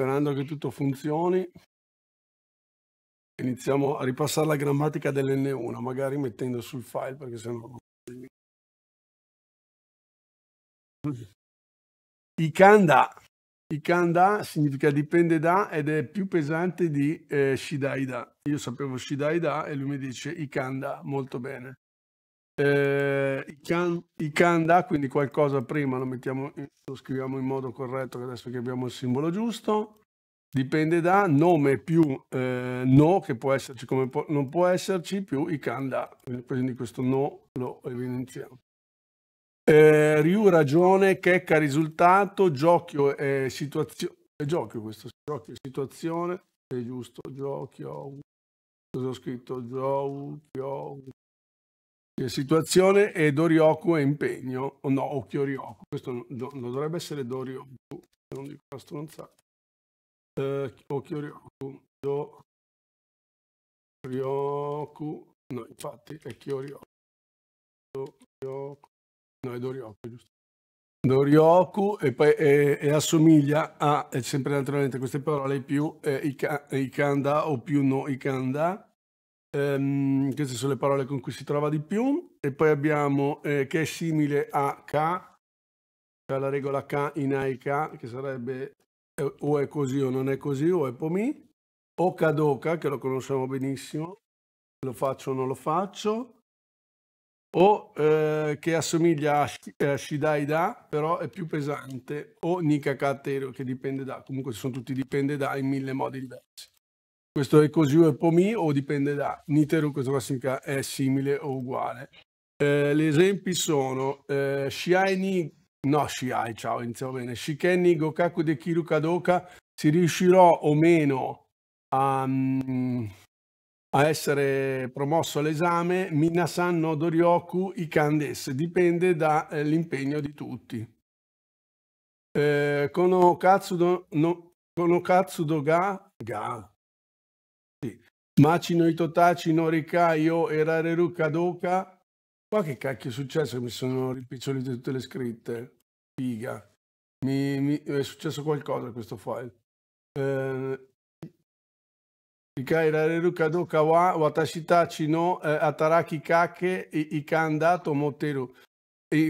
sperando che tutto funzioni. Iniziamo a ripassare la grammatica dell'N1, magari mettendo sul file perché sennò... Ikanda. Ikanda significa dipende da ed è più pesante di eh, Shidaida. Io sapevo Shidaida e lui mi dice Ikanda molto bene eh, i, can, i canda, quindi qualcosa prima lo, mettiamo, lo scriviamo in modo corretto che adesso che abbiamo il simbolo giusto, dipende da nome più eh, no che può esserci come po non può esserci più i canda, quindi questo no lo evidenziamo. Eh, Ryu ragione, checca risultato, giochio e situazione, è giochio questo, giochio e situazione, è giusto, giochio, cosa ho scritto giochio, eh, situazione e Dorioku è impegno, o no, o Chiorioku, questo do, dovrebbe essere Dorioku, non dico la stronzata. Eh, o Chiorioku, Do, Ryoku, no, infatti è Chiorioku. Do, Ryoku, no, è Dorioku, giusto. Dorioku e, poi, e, e assomiglia a, sempre naturalmente queste parole, più eh, Ikanda o più no Ikanda, Ehm, queste sono le parole con cui si trova di più. E poi abbiamo eh, che è simile a K, cioè la regola K in AIKA, che sarebbe eh, o è così o non è così, o è POMI. O Kadoka, che lo conosciamo benissimo, lo faccio o non lo faccio. O eh, che assomiglia a, Sh- a eh, Shidaida, però è più pesante. O Nikakatero, che dipende da. Comunque sono tutti dipende da in mille modi diversi questo è così o è pomi o dipende da nitero, questo qua significa è simile o uguale. Eh, gli esempi sono eh, Shiai no Shiai, ciao, iniziamo bene, Shiken Gokaku de Kiru Kadoka, si riuscirò o meno a, mm, a essere promosso all'esame, Minasan no Dorioku Ikandes, dipende dall'impegno eh, di tutti. Eh, Konokatsu no, no, Konokatsu do ga, ga, Macino Itotacino Ricaio Erareru Kadoka. Ma che cacchio è successo che mi sono ripicciolite tutte le scritte? Figa. Mi, mi, è successo qualcosa a questo file. Eh, Rikai Rareru Kadoka wa Watashitachi no eh, Ataraki Kake Ikanda Tomoteru.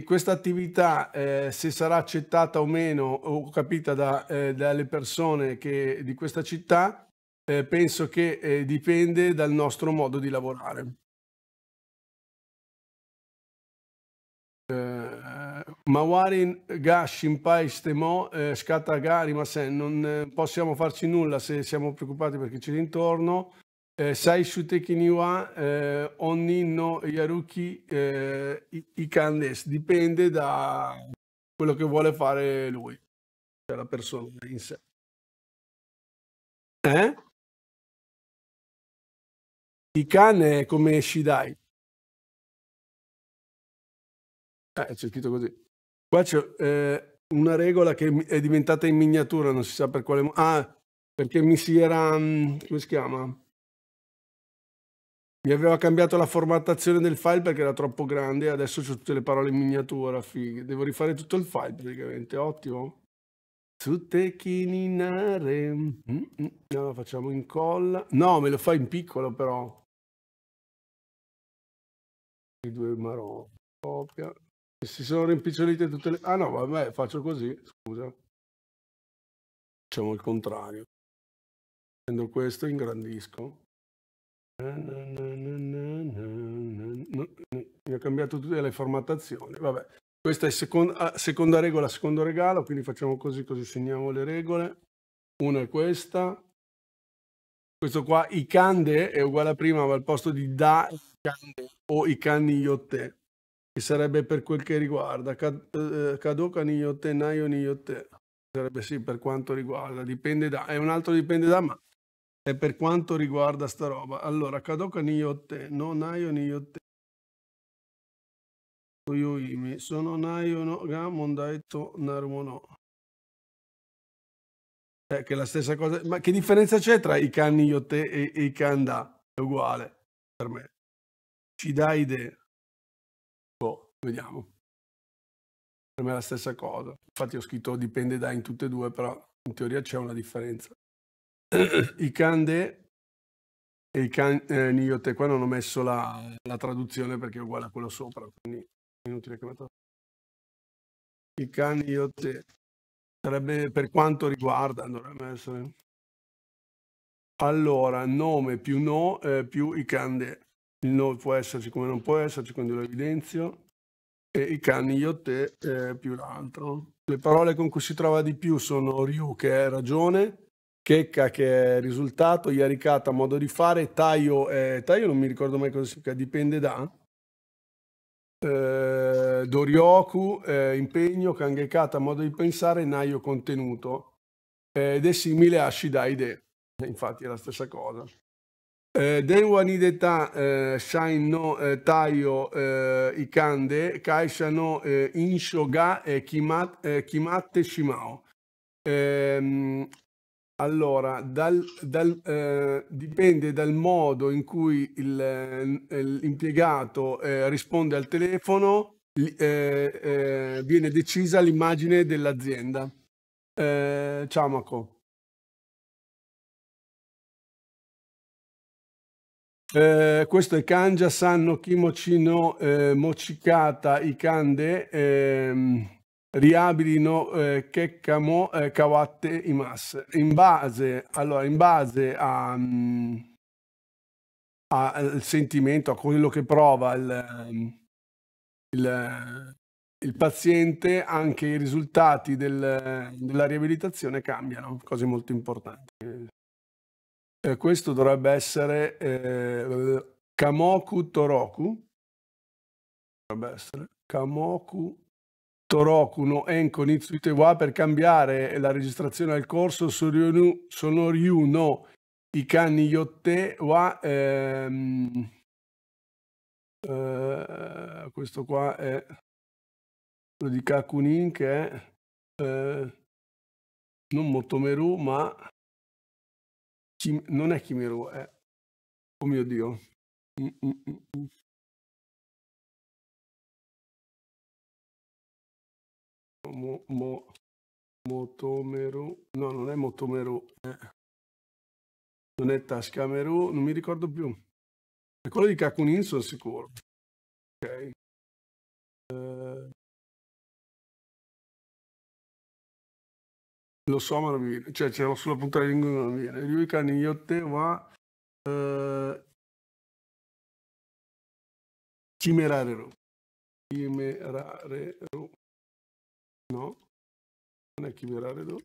Questa attività, eh, se sarà accettata o meno o capita da, eh, dalle persone che, di questa città, eh, penso che eh, dipende dal nostro modo di lavorare. Eh, Mawari ga shinpai stemo eh, scatta ma se non eh, possiamo farci nulla se siamo preoccupati perché c'è intorno. Eh, Sai shuteki ni wa onni no yaruki ikandes, dipende da quello che vuole fare lui, cioè la persona in sé. Eh? il cane come Shidai. Eh, c'è scritto così. Qua c'è eh, una regola che è diventata in miniatura, non si sa per quale... motivo. Ah, perché mi si era... Mm, come si chiama? Mi aveva cambiato la formattazione del file perché era troppo grande adesso ho tutte le parole in miniatura, fighe. Devo rifare tutto il file praticamente, ottimo. Tsutekininare. Mm, mm. No, lo facciamo in colla. No, me lo fa in piccolo però i due marò copia e si sono rimpicciolite tutte le ah no vabbè faccio così scusa facciamo il contrario prendo questo e ingrandisco mi ha cambiato tutte le formattazioni vabbè questa è seconda, ah, seconda regola secondo regalo quindi facciamo così così segniamo le regole una è questa questo qua, i cande è uguale a prima, ma al posto di da grande o i cani yotte, che sarebbe per quel che riguarda Kadoka eh, ni yotte, Nayo ni yotte, sarebbe sì per quanto riguarda, dipende da, è un altro dipende da, ma è per quanto riguarda sta roba. Allora, Kadoka ni yotte, no Nayo ni yotte, Yoimi, sono Nayo no ga narumono. Eh, che è la stessa cosa, ma che differenza c'è tra i cani yotte e i kanda? È uguale per me ci dà idee. Boh, vediamo. Per me è la stessa cosa. Infatti ho scritto dipende da in tutte e due, però in teoria c'è una differenza. I Kande e i can, eh, Niyote, qua non ho messo la, la, traduzione perché è uguale a quello sopra, quindi è inutile che metto. I can sarebbe per quanto riguarda, dovrebbe essere. Allora, nome più no eh, più i Kande il no può esserci come non può esserci, quindi lo evidenzio, e i cani io te eh, più l'altro. Le parole con cui si trova di più sono Ryu che è ragione, Checca che è risultato, Yarikata modo di fare, Taio, eh, taio non mi ricordo mai cosa significa, dipende da. Eh, Dorioku, eh, impegno, Kangekata, modo di pensare, Naio, contenuto. ed è simile a Shidaide, infatti è la stessa cosa. Eh, Denwa Nideta eh, Shine no eh, Taio eh, Ikande Kaisha no eh, Inshoga e eh, Kimat, eh, Kimate Shimao. Ehm, allora, dal, dal, eh, dipende dal modo in cui l'impiegato eh, eh, risponde al telefono, eh, viene decisa l'immagine dell'azienda. Eh, ciao Marco. Eh, questo è Kanja, Sanno, Kimochino, eh, Mochikata, Ikande, ehm, riabilino eh, Kekkamo, eh, Kawatte, Imas. In base, allora, in base a, mm, a, al sentimento, a quello che prova il, ehm, il, il paziente, anche i risultati del, della riabilitazione cambiano, cose molto importanti eh, questo dovrebbe essere eh, Kamoku Toroku. Dovrebbe essere Kamoku Toroku no Enko Nitsuitewa per cambiare la registrazione al corso Soryunu, Sonoryu no Ikani Yotte wa ehm, eh, questo qua è quello di Kakunin che è eh, non Motomeru ma Chim- non è Chimero, è... Oh mio Dio. Mm, mm, mm, mm, mo, mo, motomero. No, non è motomero. Eh. Non è tascamero. Non mi ricordo più. È quello di Kakunin, sono sicuro. Ok. Lo so, ma non mi viene. Cioè, c'era l'ho sulla punta della lingua, non mi viene. Lui cani io te va. Uh, eh, Chimerarero. Chimerarero. No. Non è Chimerarero.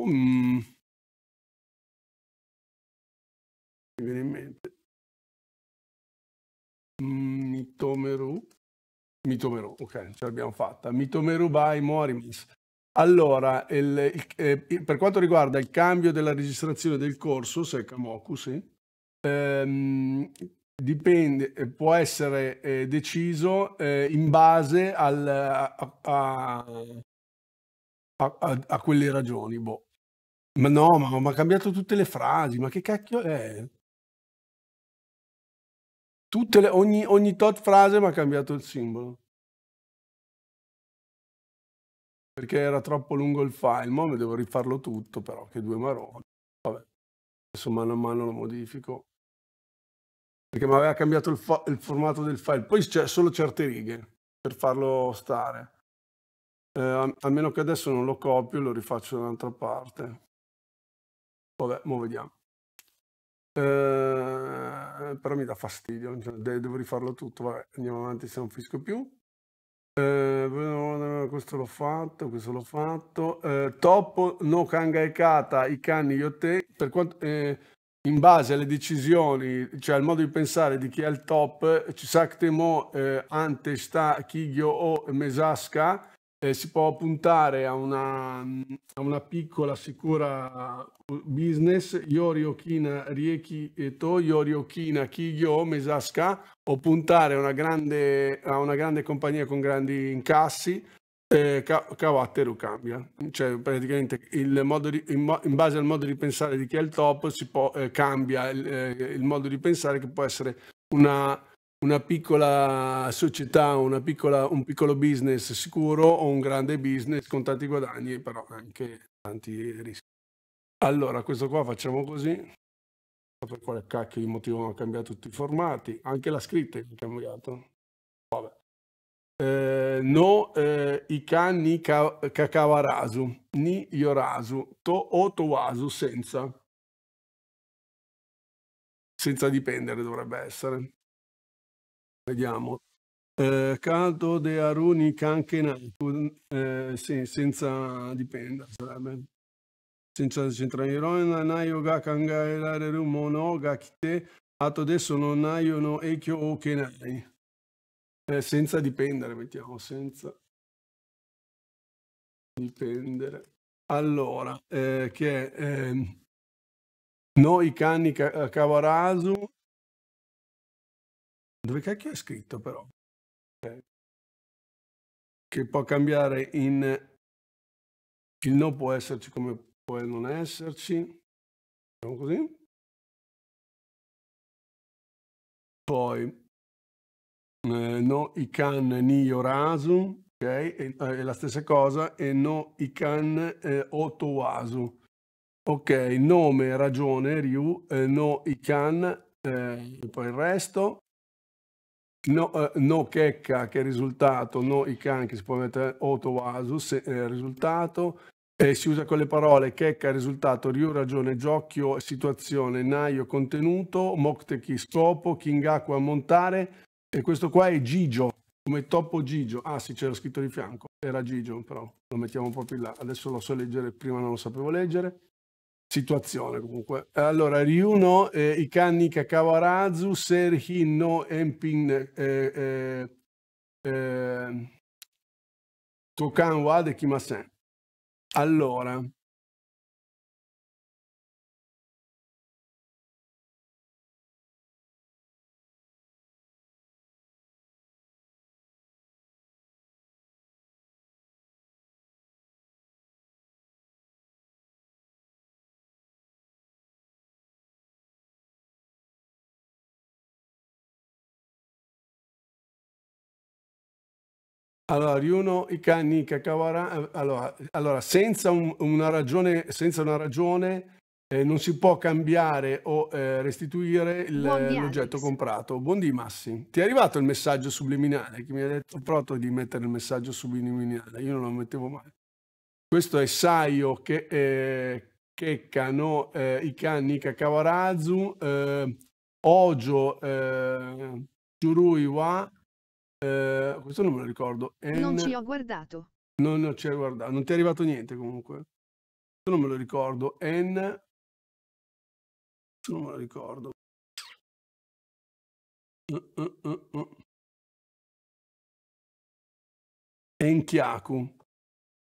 Um. Mm. Mi viene in mente. Mm, Mitomeru. Mitomeru, ok, ce l'abbiamo fatta. Mitomeru by Morimis. Allora, il- il- eh, il- per quanto riguarda il cambio della registrazione del corso, se è Kamoku, sì, ehm, dipende, eh, può essere eh, deciso eh, in base al, a, a- a- a- a quelle ragioni. Boh. Ma no, ma ma ha cambiato tutte le frasi, ma che cacchio è? Tutte le, ogni, ogni tot frase mi ha cambiato il simbolo. perché era troppo lungo il file, ma devo rifarlo tutto però, che due maroni. Vabbè, adesso mano a mano lo modifico perché mi aveva cambiato il, il, formato del file. Poi c'è solo certe righe per farlo stare. Eh, a, meno che adesso non lo copio e lo rifaccio da un'altra parte. Vabbè, mo vediamo. Eh, però mi dà fastidio, cioè, devo rifarlo tutto. Vabbè, andiamo avanti se non fisco più. Eh, questo l'ho fatto, questo l'ho fatto. Eh, Toppo no kangaekata, i cani io te. Per quanto, eh, in base alle decisioni, cioè al modo di pensare di chi è il top, ci sa Chisakte mo eh, ante sta Kigyo o Mesaska, eh, si può puntare a una, a una, piccola sicura uh, business Yoriokina Rieki Eto, Yoriokina Kigyo Mesaska o puntare a una grande, a una grande compagnia con grandi incassi eh, Kawateru cambia cioè praticamente il modo di, in, in, base al modo di pensare di chi è il top si può, eh, cambia il, eh, il modo di pensare che può essere una una piccola società, una piccola, un piccolo business sicuro o un grande business con tanti guadagni, però anche tanti rischi. Allora, questo qua facciamo così. Per quale cacchio di motivo hanno cambiato tutti i formati, anche la scritta è cambiata. Vabbè. Eh, no eh, Ika ni ka, kakawarasu, ni yorasu, to o otowasu senza. Senza dipendere dovrebbe essere vediamo. Eh, caldo de Aruni Kankenaku, eh, senza dipenda sarebbe. Senza centrare Irona, Naio ga kangaerareru mono ga kite, atto adesso non nayo no eikyo o kenai. Eh, senza dipendere, mettiamo, senza dipendere. Allora, eh, che ehm, eh, noi canni Kawarasu dove cacchio è scritto però? Eh, che può cambiare in... Il no può esserci come può non esserci. Facciamo così. Poi eh, no ikan ni yorazu, ok? È, eh, è, la stessa cosa, e no ikan eh, otowazu. Ok, nome, ragione, Ryu, eh, no ikan, eh, poi il resto, No, eh, no Checca, che è risultato, no Ican, che si può mettere Otoasus, eh, risultato. Eh, si usa con le parole Checca, risultato, rio, ragione, Giocchio, situazione, Naio, contenuto, Moctechi, scopo, Kingacqua, montare. E questo qua è Gigio, come topo Gigio. Ah sì, c'era scritto di fianco, era Gigio però, lo mettiamo proprio là. Adesso lo so leggere, prima non lo sapevo leggere situazione comunque. Allora, Ryuno, eh, Ikanni Kakawarazu, Serhi no Enpin eh, eh, eh, Tokan Wade Kimasen. Allora, Allora, Ryuno Ikani Kakawara, eh, allora, allora senza, un, una ragione, senza una ragione eh, non si può cambiare o eh, restituire il, l'oggetto comprato. Buon dì Massi. Ti è arrivato il messaggio subliminale? Che mi ha detto Proto di mettere il messaggio subliminale, io non lo mettevo mai. Questo è Saio che, eh, Checca, no, eh, Ikani Kakawarazu, eh, Ojo eh, Juruiwa, eh, questo non me lo ricordo. En... Non ci ho guardato. No, non ci hai guardato, non ti è arrivato niente comunque. Questo non me lo ricordo. En... Non me lo ricordo. Uh, uh, uh, Enchiaku.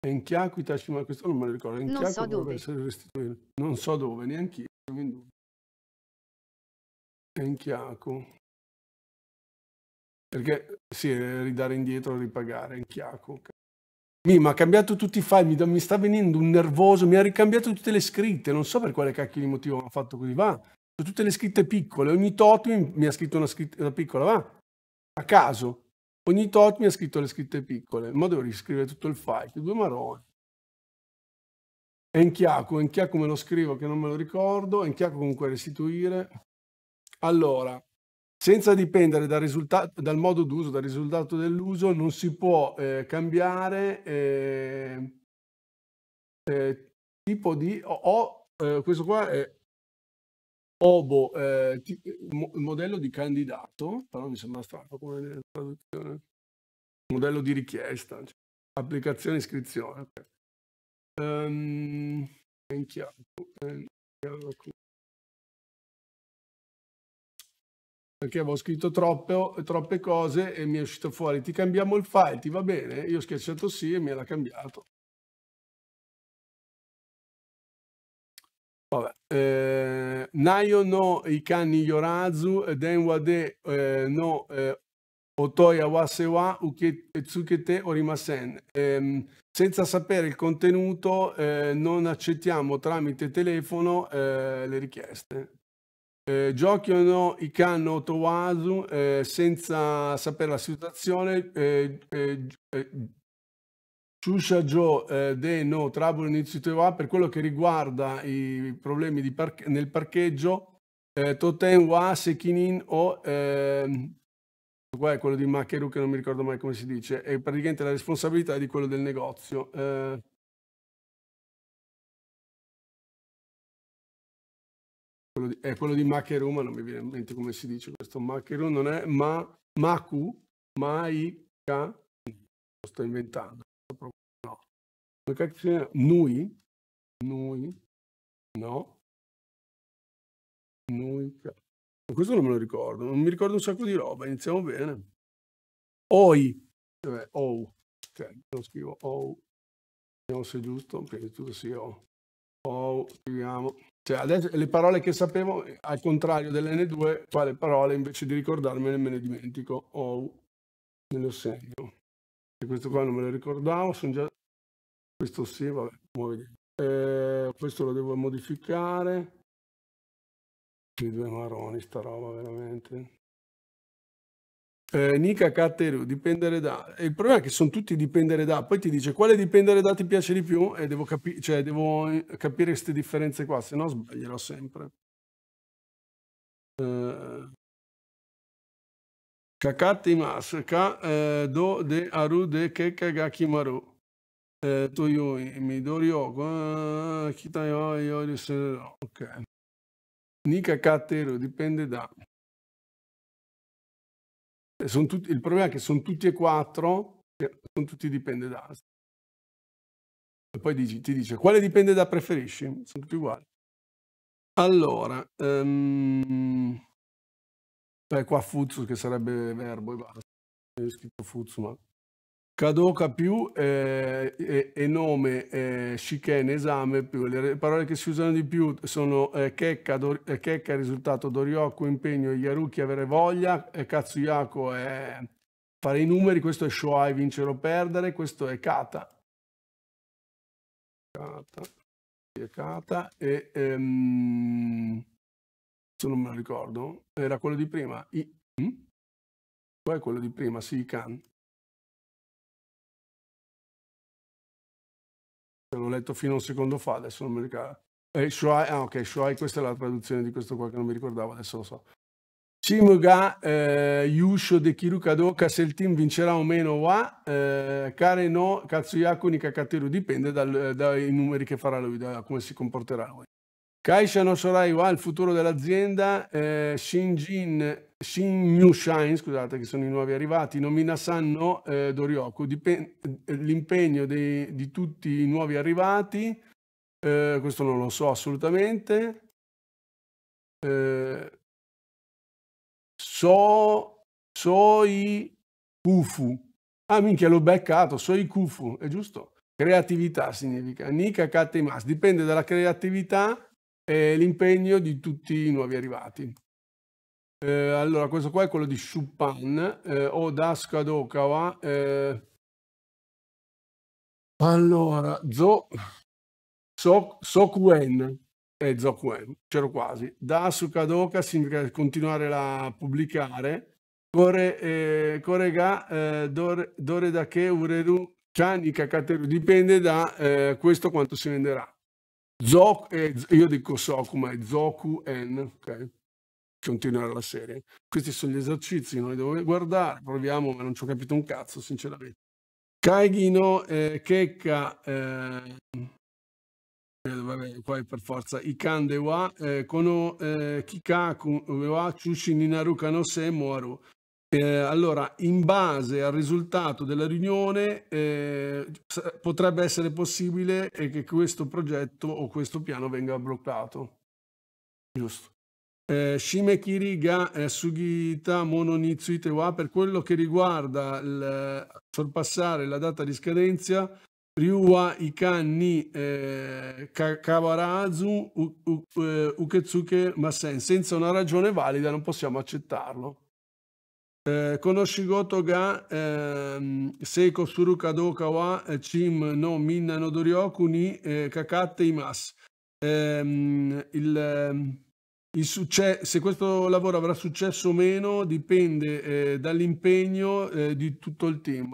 Enchiaku Itashima, questo non me lo ricordo. Enchiaku non so dove. Essere restituito. Non so dove, neanche io. Enchiaku. Perché si sì, eh, ridare indietro, ripagare, in chiacco. Mi, ha cambiato tutti i file, mi, mi, sta venendo un nervoso, mi ha ricambiato tutte le scritte, non so per quale cacchio di motivo ha fatto così, va. Sono tutte le scritte piccole, ogni tot mi ha scritto una scritta piccola, va. A caso. Ogni tot mi ha scritto le scritte piccole, ma devo riscrivere tutto il file, due maroni. Enchiaco, Enchiaco me lo scrivo che non me lo ricordo, Enchiaco comunque restituire. Allora, senza dipendere dal, dal modo d'uso, dal risultato dell'uso, non si può eh, cambiare eh, eh, tipo di... O, o eh, questo qua è obo, eh, mo modello di candidato, però mi sembra strano come traduzione, modello di richiesta, cioè, applicazione iscrizione. Okay. Um, perché avevo scritto troppe, troppe cose e mi è uscito fuori ti cambiamo il file, ti va bene? Io ho schiacciato sì e me l'ha cambiato. Vabbè. Eh, Nayo no Ikani Yorazu, Denwade eh, no eh, Otoya Wasewa Tsukete Orimasen. Eh, senza sapere il contenuto eh, non accettiamo tramite telefono eh, le richieste eh, giochino Ikan Otowazu eh, senza sapere la situazione. Eh, eh, Shushajo eh, eh De No Trouble Initiative per quello che riguarda i problemi parche nel parcheggio. Eh, Toten Wa Sekinin o ehm, qua è quello di Makeru che non mi ricordo mai come si dice, è praticamente la responsabilità di quello del negozio. Eh, quello di, è eh, quello di Makeru, ma non mi viene in mente come si dice questo. Makeru non è ma, Maku, Maika, lo sto inventando. No. Nui, Nui, no. Nui, questo non me lo ricordo, non mi ricordo un sacco di roba, iniziamo bene. Oi, Vabbè, O, cioè, non scrivo O, vediamo se è giusto, perché tutto sia O. O, scriviamo cioè, adesso le parole che sapevo, al contrario dell'N2, qua le parole invece di ricordarmene me ne dimentico o me lo segno. E questo qua non me lo ricordavo, sono già... Questo sì, vabbè, muoviti. Eh, questo lo devo modificare. I due maroni, sta roba veramente eh, Nika Katteru, dipendere da... Il problema è che sono tutti dipendere da, poi ti dice quale dipendere da ti piace di più e devo, capi- cioè, devo eh, capire queste differenze qua, se no sbaglierò sempre. Eh, Kakatimas, ka eh, do de aru de kekagakimaru. Eh, toyoi, midori yoko, kitayo, yori, ok. Nika Katteru, dipende da... Eh, tutti, il problema è che sono tutti e quattro, eh, sono tutti dipende da. E poi dici, ti dice quale dipende da preferisci? Sono tutti uguali. Allora, um, beh, qua Fuzzu che sarebbe verbo e basta. È scritto Fuzzu, ma Kadoka più eh, e, nome eh, Shiken esame più. Le parole che si usano di più sono eh, Kekka, do, eh, Kekka risultato, Dorioku impegno, Yaruki avere voglia, eh, Katsuyako è fare i numeri, questo è Shoai vincere o perdere, questo è Kata. Kata, è Kata e ehm, se non me lo ricordo, era quello di prima. I, hm? Poi quello di prima, Sikan. sì, l'ho letto fino a un secondo fa, adesso non mi ricordo. Eh, Shuai, ah ok, Shuai, questa è la traduzione di questo qua che non mi ricordavo, adesso lo so. Shimuga eh, Yusho de Kirukadoka, se il team vincerà o meno wa, eh, Kare no Katsuyaku ni Kakateru, dipende dal, eh, dai numeri che farà lui, da come si comporterà lui. Kaisha no Shorai wa, il futuro dell'azienda, eh, Shinjin Shin Yushain, scusate che sono i nuovi arrivati, nomina Sanno eh, Dorioku, eh, l'impegno di tutti i nuovi arrivati, eh, questo non lo so assolutamente, eh, so, Soi Kufu, ah minchia l'ho beccato, Soi Kufu, è giusto? Creatività significa, Nika Kateimas, dipende dalla creatività e l'impegno di tutti i nuovi arrivati. Eh, allora, questo qua è quello di Chopin eh, o Dasuka Dokawa. Eh. Allora, Zo... So... Sokuen. Eh, Zokuen, c'ero quasi. Dasuka Doka significa continuare a pubblicare. Kore, eh, korega eh, dore, dore da che ureru chani kakateru. Dipende da eh, questo quanto si venderà. Zok, eh, io dico Soku, ma è Zokuen, ok? continuare la serie. Questi sono gli esercizi, che noi dove guardare, proviamo, ma non ci ho capito un cazzo, sinceramente. Kaigino eh, Kekka, ehm, eh, vabbè, qua è per forza, Ikande wa, eh, kono eh, Kikaku wa Chushi Ninaruka no se moru. Eh, allora, in base al risultato della riunione, eh, potrebbe essere possibile eh, che questo progetto o questo piano venga bloccato. Giusto. Eh, Shimekiriga eh, Sugita Mononitsuite wa per quello che riguarda il eh, sorpassare la data di scadenza Ryuwa Ikanni eh, Kawarazu eh, Uketsuke Masen senza una ragione valida non possiamo accettarlo eh, Konoshigoto ga ehm, Seiko Surukadoka wa eh, Chim no Minna no Doryoku ni Kakate Imas ehm, il ehm, se questo lavoro avrà successo o meno dipende eh, dall'impegno eh, di tutto il team.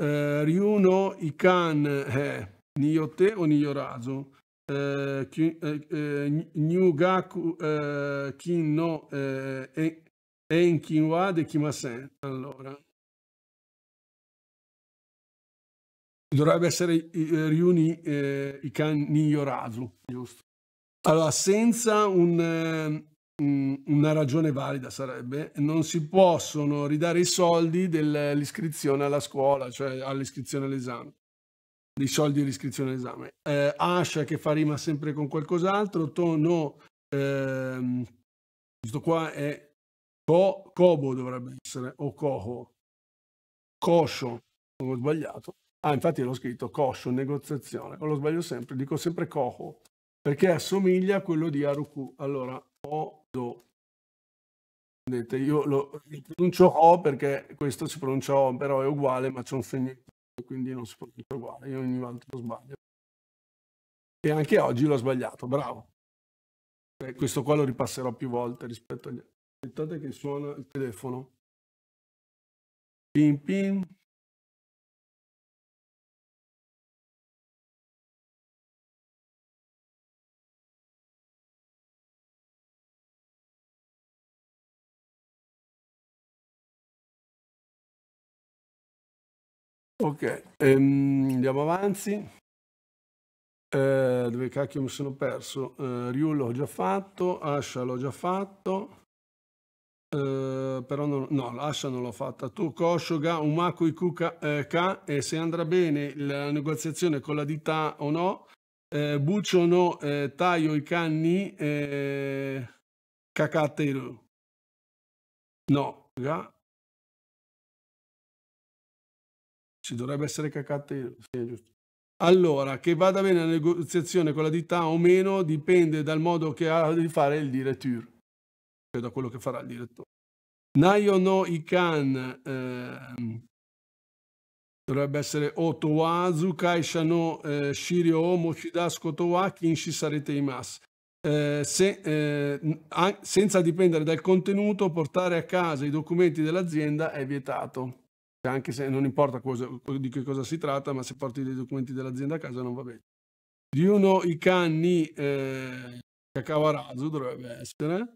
Eh, Ryuno Ikan è eh, Niyote o Niyorazo, eh, eh, eh, Nyugaku eh, Kin no eh, Enkin wa de sen. Allora. Dovrebbe essere i Ryuni Ikan Niyorazu, giusto? Allora, senza eh, un, una ragione valida sarebbe, non si possono ridare i soldi dell'iscrizione alla scuola, cioè all'iscrizione all'esame, dei soldi dell'iscrizione all'esame. Eh, Ascia che fa rima sempre con qualcos'altro, Tono, ehm, questo qua è co, Cobo dovrebbe essere, o Coho, Coscio, ho sbagliato. Ah, infatti l'ho scritto Coscio, negoziazione, o lo sbaglio sempre, dico sempre Coho perché assomiglia a quello di Haruku. Allora, O, Do. Vedete, io lo, lo pronuncio O perché questo si pronuncia O, però è uguale, ma c'è un segno, quindi non si pronuncia uguale. Io ogni volta lo sbaglio. E anche oggi l'ho sbagliato, bravo. Eh, questo qua lo ripasserò più volte rispetto agli altri. Aspettate che suona il telefono. Pin pin. Ok, ehm, andiamo avanti. Eh, dove cacchio mi sono perso? Eh, Ryu l'ho già fatto, Asha l'ho già fatto. Eh, però non, no, Asha non l'ho fatta. Tu, Koshoga, Umako Ikuka eh, K e se andrà bene la negoziazione con la ditta o no, eh, Buccio no, eh, Taio i canni, eh, Kakateru. No, Ga, Ci dovrebbe essere cacate. Sì, giusto. Allora, che vada bene la negoziazione con la ditta o meno dipende dal modo che ha di fare il direttore, cioè da quello che farà il direttore. Nayo no Ikan eh, dovrebbe essere Otowazu, Kaisha no eh, Shirio Moshidasuko Towa, Kinshi sarete imas. Eh, se, eh, senza dipendere dal contenuto, portare a casa i documenti dell'azienda è vietato cioè anche se non importa cosa, di che cosa si tratta, ma se porti dei documenti dell'azienda a casa non va bene. Ryuno Ikanni eh, Kakawarazu dovrebbe essere.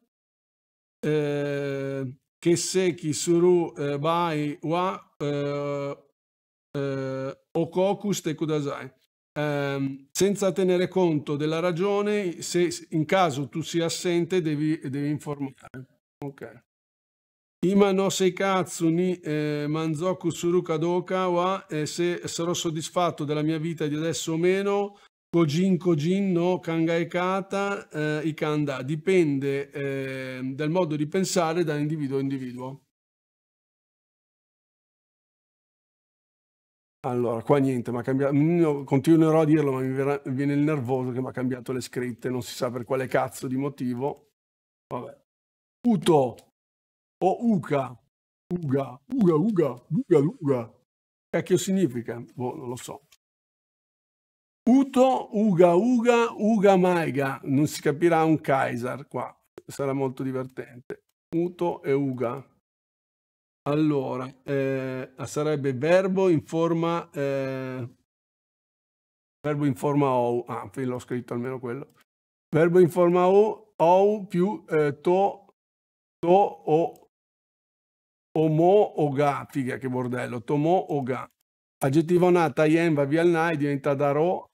Eh, Keseki Suru eh, Bai Wa eh, eh, Okoku Stekudasai. Eh, senza tenere conto della ragione, se in caso tu sia assente devi, devi informare. Ok. Ima no seikatsu ni eh, manzoku suru doka wa eh, se sarò soddisfatto della mia vita di adesso o meno Kojin Kojin no Kangaekata eh, Ikanda dipende eh, dal modo di pensare da individuo a individuo. Allora, qua niente, ma cambiato. continuerò a dirlo, ma mi, verrà, mi viene il nervoso che mi ha cambiato le scritte, non si sa per quale cazzo di motivo. Vabbè. Uto, o Uca. Uga, Uga, Uga, Uga, Uga. Cacchio significa? Boh, non lo so. Uto, Uga, Uga, Uga, Maiga. Non si capirà un Kaiser qua. Sarà molto divertente. Uto e Uga. Allora, eh, sarebbe verbo in forma... Eh, verbo in forma O. Ah, l'ho scritto almeno quello. Verbo in forma O, O più eh, To, To o Omo Oga, figa che bordello, Tomo Oga. Aggettivo nata al Nai, diventa Darò,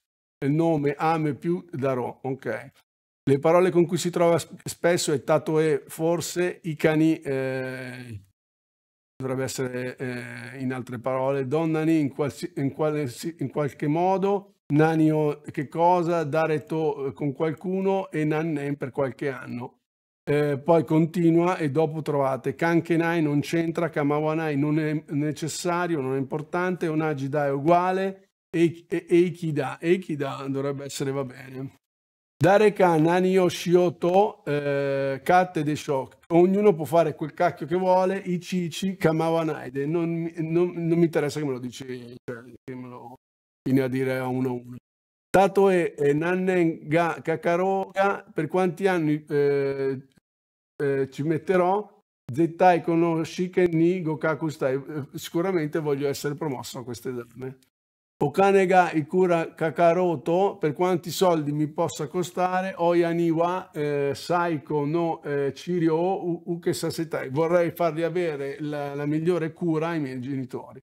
il nome Ame più Darò, ok. Le parole con cui si trova spesso è Tatoe, forse, i eh, dovrebbe essere eh, in altre parole, Donnani in, qualsi, in, qualsi, in qualche modo, Nanio che cosa, Dare To eh, con qualcuno e Nannen per qualche anno eh, poi continua e dopo trovate Kankenai non c'entra, Kamawanai non è necessario, non è importante, Onagida è uguale, Eikida, Eikida dovrebbe essere, va bene. Dareka Nani Oshioto, eh, Katte de Shock. Ognuno può fare quel cacchio che vuole, i cici Kamawanaide. Non, non, non mi interessa che me lo dici, cioè, che me lo viene a dire a uno a uno. Tato e Nannenga Kakaroga per quanti anni eh, eh, ci metterò Zettai Konoshiken ni Gokaku eh, Sicuramente voglio essere promosso a queste donne. Okanega Ikura Kakaroto, per quanti soldi mi possa costare, Oyaniwa eh, Saiko no eh, Chirio Uke Sasetai. Vorrei fargli avere la, la migliore cura ai miei genitori.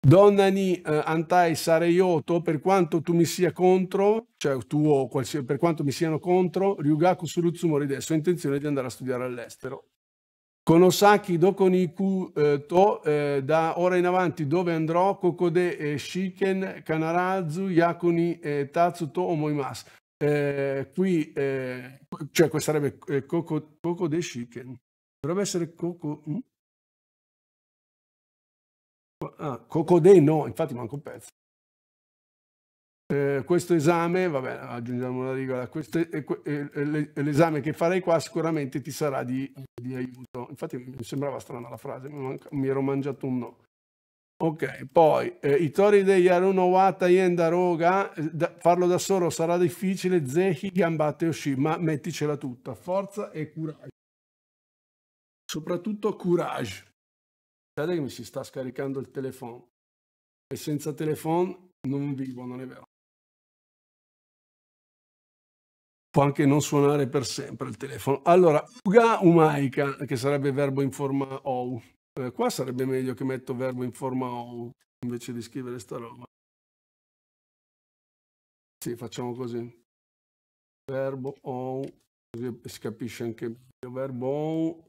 Donnani eh, antai sareioto per quanto tu mi sia contro, cioè tu o qualsiasi, per quanto mi siano contro, Ryugaku Surutsu Moride, sua intenzione di andare a studiare all'estero. Konosaki Dokoniku eh, To, eh, da ora in avanti dove andrò, Kokode eh, Shiken Kanarazu Yakuni eh, Tatsu To Omoimasu. Eh, qui, eh, cioè questa sarebbe eh, Kokode Shiken. Dovrebbe essere Kokode... Hm? Ah, Cocodè no, infatti manco un pezzo. Eh, questo esame, vabbè, aggiungiamo una rigola, eh, l'esame che farei qua sicuramente ti sarà di, di, aiuto. Infatti mi sembrava strana la frase, mi, ero mangiato un no. Ok, poi eh, i tori degli Aruno Wata Yenda Roga, eh, da, farlo da solo sarà difficile, Zehi, Gambate ma metticela tutta, forza e courage. Soprattutto courage pensate che mi si sta scaricando il telefono e senza telefono non vivo, non è vero. Può anche non suonare per sempre il telefono. Allora, uga umaica, che sarebbe verbo in forma ou. Eh, qua sarebbe meglio che metto verbo in forma ou invece di scrivere sta roba. Sì, facciamo così. Verbo ou, così si capisce anche meglio. Verbo ou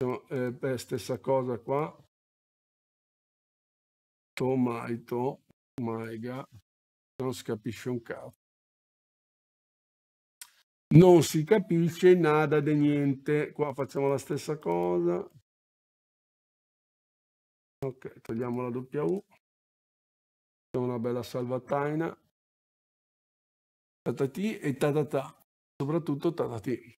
eh, stessa cosa qua tomaito maiga non si capisce un cavo. non si capisce nada di niente qua facciamo la stessa cosa ok togliamo la W. u facciamo una bella salvataina tatati e tatata soprattutto tatati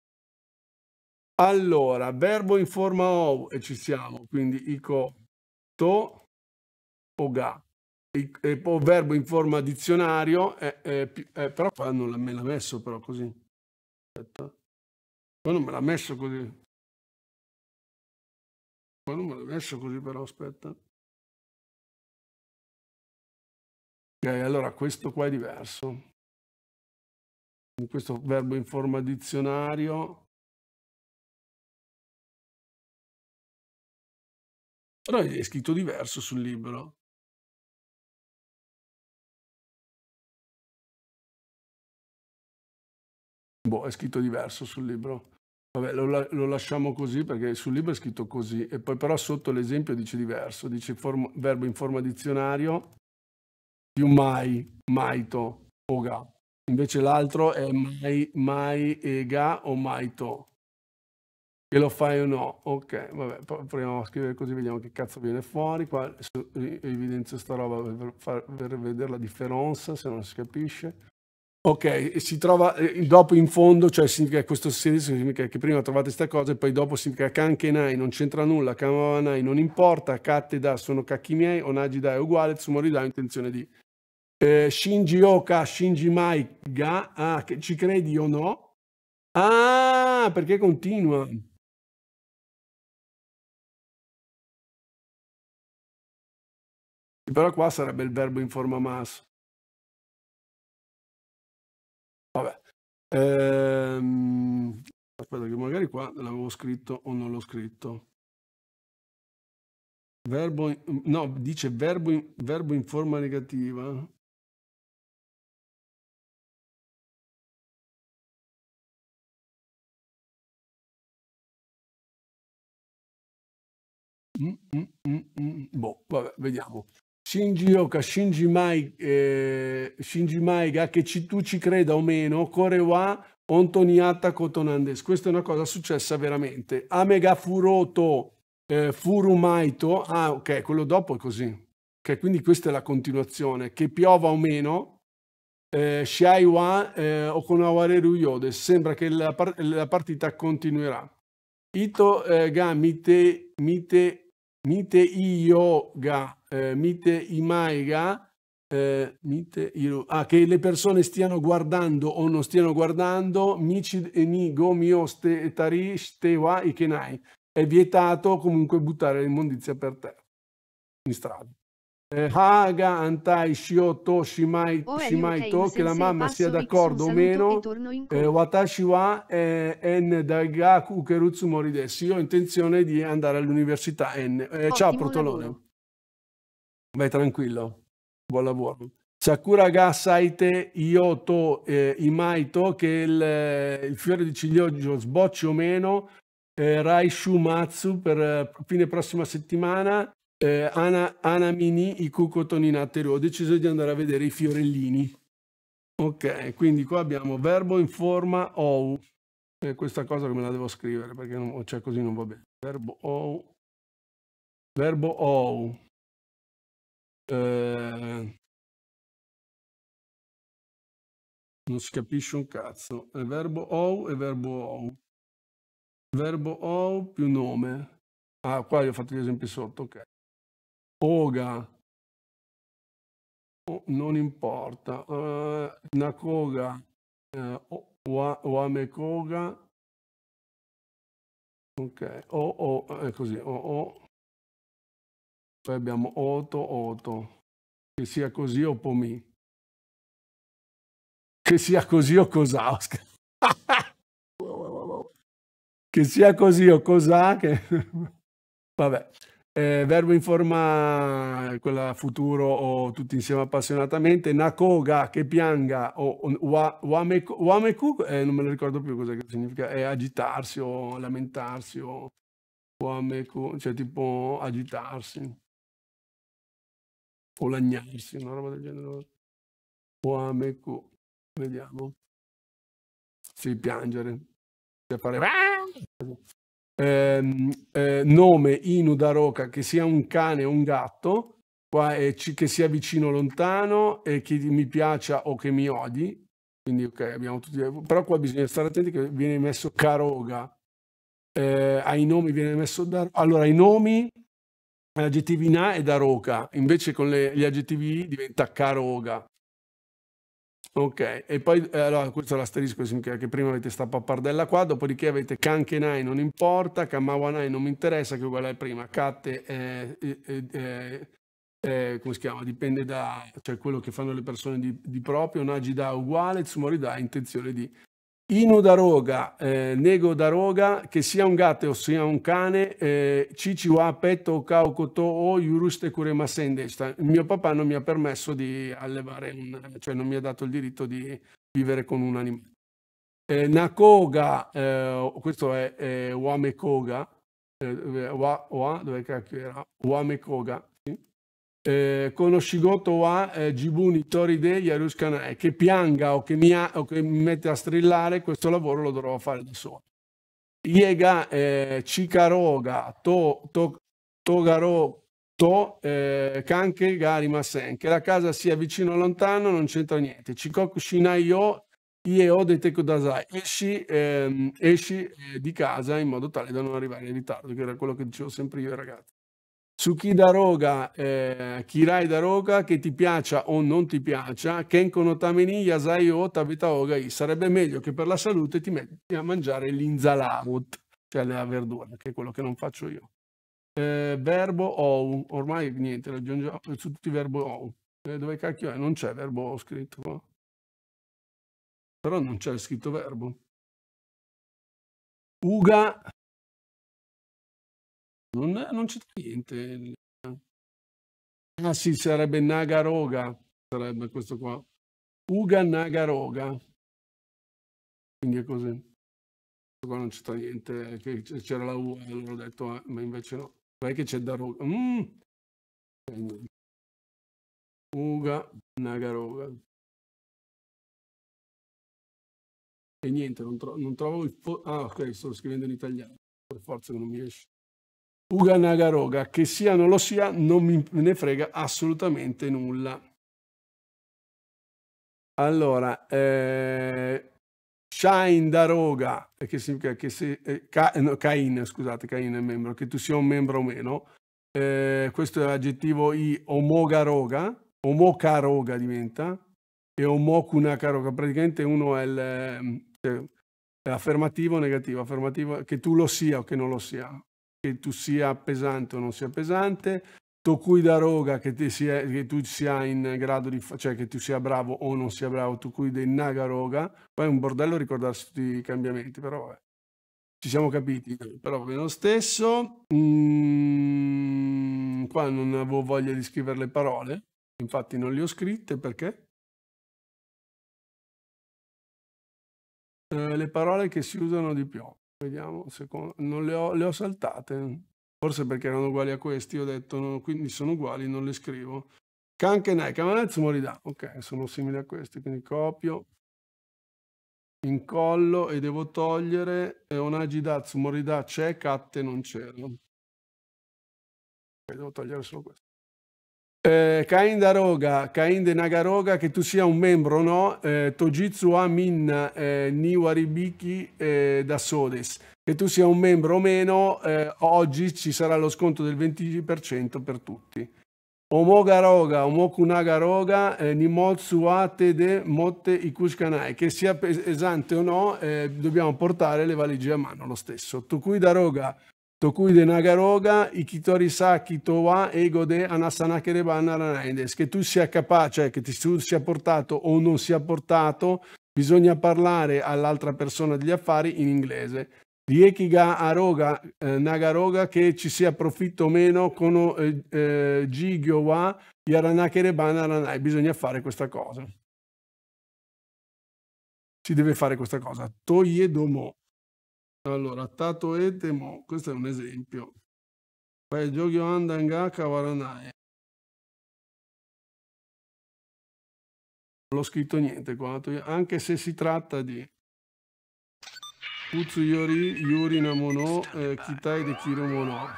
allora, verbo in forma o e ci siamo, quindi ico to o ga. I, e, o verbo in forma dizionario, è, eh, eh, però qua non me l'ha messo però così. Aspetta. Qua non me l'ha messo così. Qua non me l'ha messo così però, aspetta. Ok, allora questo qua è diverso. In questo verbo in forma dizionario Però è scritto diverso sul libro. Boh, è scritto diverso sul libro. Vabbè, lo, lo lasciamo così perché sul libro è scritto così e poi però sotto l'esempio dice diverso, dice form- verbo in forma dizionario più mai, maito o ga. Invece l'altro è mai, mai e ga o maito. Che lo fai o no? Ok, vabbè, proviamo a scrivere così, vediamo che cazzo viene fuori. Qua evidenzio sta roba per, far, per vedere la differenza, se non si capisce. Ok, si trova il eh, dopo in fondo, cioè significa questo series significa che prima trovate questa cosa e poi dopo significa Kankenai non c'entra nulla, Kamavanai non importa, katte da sono cacchi miei, onagi da è uguale, Tsumorida ha intenzione di. Eh, Shinji Oka, Shinji Mai, Ga, ah, ci credi o no? Ah, perché continua? Però qua sarebbe il verbo in forma mas. Vabbè. Ehm, aspetta che magari qua l'avevo scritto o non l'ho scritto. Verbo no, dice verbo in, verbo in forma negativa. Mm, mm, mm, mm. boh, vabbè, vediamo. Shinji Oka, Shinji, Mai, eh, Shinji Maiga, che ci, tu ci creda o meno, Korewa Ontoniata Cotonandes. Questa è una cosa successa veramente. Amega Furoto eh, Furumaito, ah ok, quello dopo è così. Okay, quindi questa è la continuazione. Che piova o meno, eh, Shiaiwa eh, Okonaware Ruyode, sembra che la, par la partita continuerà. Ito eh, ga mite, mite mite yoga, eh, mite imaiga, eh, mite iru, ah, che le persone stiano guardando o non stiano guardando, mici e ni gomio ste tari stewa ikenai. È vietato comunque buttare l'immondizia per terra, in strada. Eh, Haga Antai Shioto Shimai, Shimaito, che la mamma sia d'accordo o meno, eh, Watashi wa en eh, dagaku kerutsu moridessi. Io ho intenzione di andare all'università N. Eh, ciao Protolone. Lavoro. Vai tranquillo, buon lavoro. Sakura ga saite ioto eh, imaito, che il, eh, il fiore di ciliegio sbocci o meno, eh, Rai Shumatsu per fine prossima settimana eh, Ana, Ana Mini i cucotoninateri ho deciso di andare a vedere i fiorellini ok quindi qua abbiamo verbo in forma ou eh, questa cosa come la devo scrivere perché non, cioè così non va bene verbo ou verbo ou eh, non si capisce un cazzo è verbo ou e verbo ou verbo ou più nome ah qua gli ho fatto gli esempi sotto ok Oga, oh, non importa, uh, eh, Nakoga, uh, eh, Wamekoga, ok, o, oh, oh, è così, o, o, poi abbiamo Oto, Oto, che sia così o Pomi, che sia così o cosa, che sia così o cosa, che... vabbè eh, verbo in forma quella futuro o tutti insieme appassionatamente, Nakoga che pianga o, o wa, wameku, eh, non me lo ricordo più cosa significa, è agitarsi o lamentarsi o wameku, cioè tipo agitarsi o lagnarsi, una roba del genere. Wameku, vediamo. Sì, piangere. Cioè fare... Ah! ehm, eh, nome in Udaroka che sia un cane o un gatto, qua è c- che sia vicino o lontano e che mi piaccia o che mi odi. Quindi ok, abbiamo tutti... Però qua bisogna stare attenti che viene messo Caroga. Eh, ai nomi viene messo da... Allora, i nomi, gli aggettivi na è da roca, invece con le, gli aggettivi i diventa caroga. Ok, e poi eh, allora questo è l'asterisco che prima avete sta pappardella qua, dopodiché avete Kankenai non importa, Kamawanai non mi interessa, che è uguale a prima, Katte eh, eh, eh, come si chiama, dipende da cioè quello che fanno le persone di, di proprio, da uguale, Tsumoridai ha intenzione di Inu Daroga, eh, Nego Daroga, che sia un gatto o sia un cane, eh, Cici wa petto kao koto o yuruste kuremasen Mio papà non mi ha permesso di allevare, un, cioè non mi ha dato il diritto di vivere con un animale. Eh, Nakoga, eh, questo è eh, Wamekoga, eh, wa, wa, dove cacchio era? Wamekoga, eh, conoscigoto a eh, Gibuni Toride Yaruskanae, eh, che pianga o che, mi ha, o che mi mette a strillare, questo lavoro lo dovrò fare da solo. Iega eh, Chikaroga to, to, Togaro To eh, Kanke Garimasen, che la casa sia vicino o lontano non c'entra niente. Chikoku Shinaio Ie Ode Teko Dasai, esci, ehm, esci eh, di casa in modo tale da non arrivare in ritardo, che era quello che dicevo sempre io ai ragazzi su Tsuki Daroga, eh, Kirai roga, che ti piaccia o non ti piaccia, Kenko no Tameni, Yasai o tabita Ogai, sarebbe meglio che per la salute ti metti a mangiare l'inzalamut, cioè la verdura, che è quello che non faccio io. Eh, verbo ou, ormai niente, raggiungiamo eh, su tutti i verbo ou. Eh, dove cacchio è? Non c'è verbo ou scritto qua. Però non c'è scritto verbo. Uga non, non c'è niente. Ah sì, sarebbe Nagaroga, sarebbe questo qua. Uga Nagaroga. Quindi è così. Questo qua non c'è niente, c'era la U, allora ho detto, ah, ma invece no. Vai che c'è da Roga. Mm. Uga Nagaroga. E niente, non, tro non trovo il... Ah ok, sto scrivendo in italiano, per forza che non mi esce. Uganagaroga, che sia o non lo sia, non mi ne frega assolutamente nulla. Allora, eh, Shain Daroga, eh, che significa che se, eh, Ka, eh, no, Cain, scusate, Cain è membro, che tu sia un membro o meno, eh, questo è l'aggettivo I, Omogaroga, Omokaroga diventa, e Omokunakaroga, praticamente uno è il... Eh, cioè, affermativo o negativo, affermativo che tu lo sia o che non lo sia che tu sia pesante o non sia pesante, Tokuida Roga che, sia, che, tu sia in grado di cioè che tu sia bravo o non sia bravo, Tokuida in Naga Roga, poi è un bordello ricordarsi tutti i cambiamenti, però eh. ci siamo capiti, però va bene lo stesso. Mm, qua non avevo voglia di scrivere le parole, infatti non le ho scritte perché? Eh, le parole che si usano di più. Vediamo, secondo... non le ho, le ho saltate. Forse perché erano uguali a questi, ho detto, no, quindi sono uguali, non le scrivo. Kankenai, Kamanetsu Morida. Ok, sono simili a questi, quindi copio. Incollo e devo togliere Onagi Datsu Morida c'è, Katte non c'era. Devo togliere solo questo. Eh, Kain Roga, Kain De Nagaroga, che tu sia un membro, no? Eh, Tojitsu Amin eh, Niwaribiki eh, da Sodes. Che tu sia un membro o meno, eh, oggi ci sarà lo sconto del 20% per tutti. Omogaroga, Omokunagaroga, eh, Nimotsuate de Motte Ikushkanai. Che sia pesante o no, eh, dobbiamo portare le valigie a mano lo stesso. Tukui Roga. Tokuide Nagaroga, Ikitorisaki Towa, Egode, Anasanakereba, Naranaides. Che tu sia capace, cioè che tu sia portato o non sia portato, bisogna parlare all'altra persona degli affari in inglese. Riekiga Aroga, eh, Nagaroga, che ci sia profitto o meno, Kono eh, eh Jigyo wa, Yaranakereba, Naranai. Bisogna fare questa cosa. Si deve fare questa cosa. Toyedomo. Allora, Tato Ete Mo, questo è un esempio. Poi Jogyo Anda Ngaka Waranai. Non ho scritto niente qua, anche se si tratta di Utsuyori Yuri Namono eh, Kitai de Kiromono.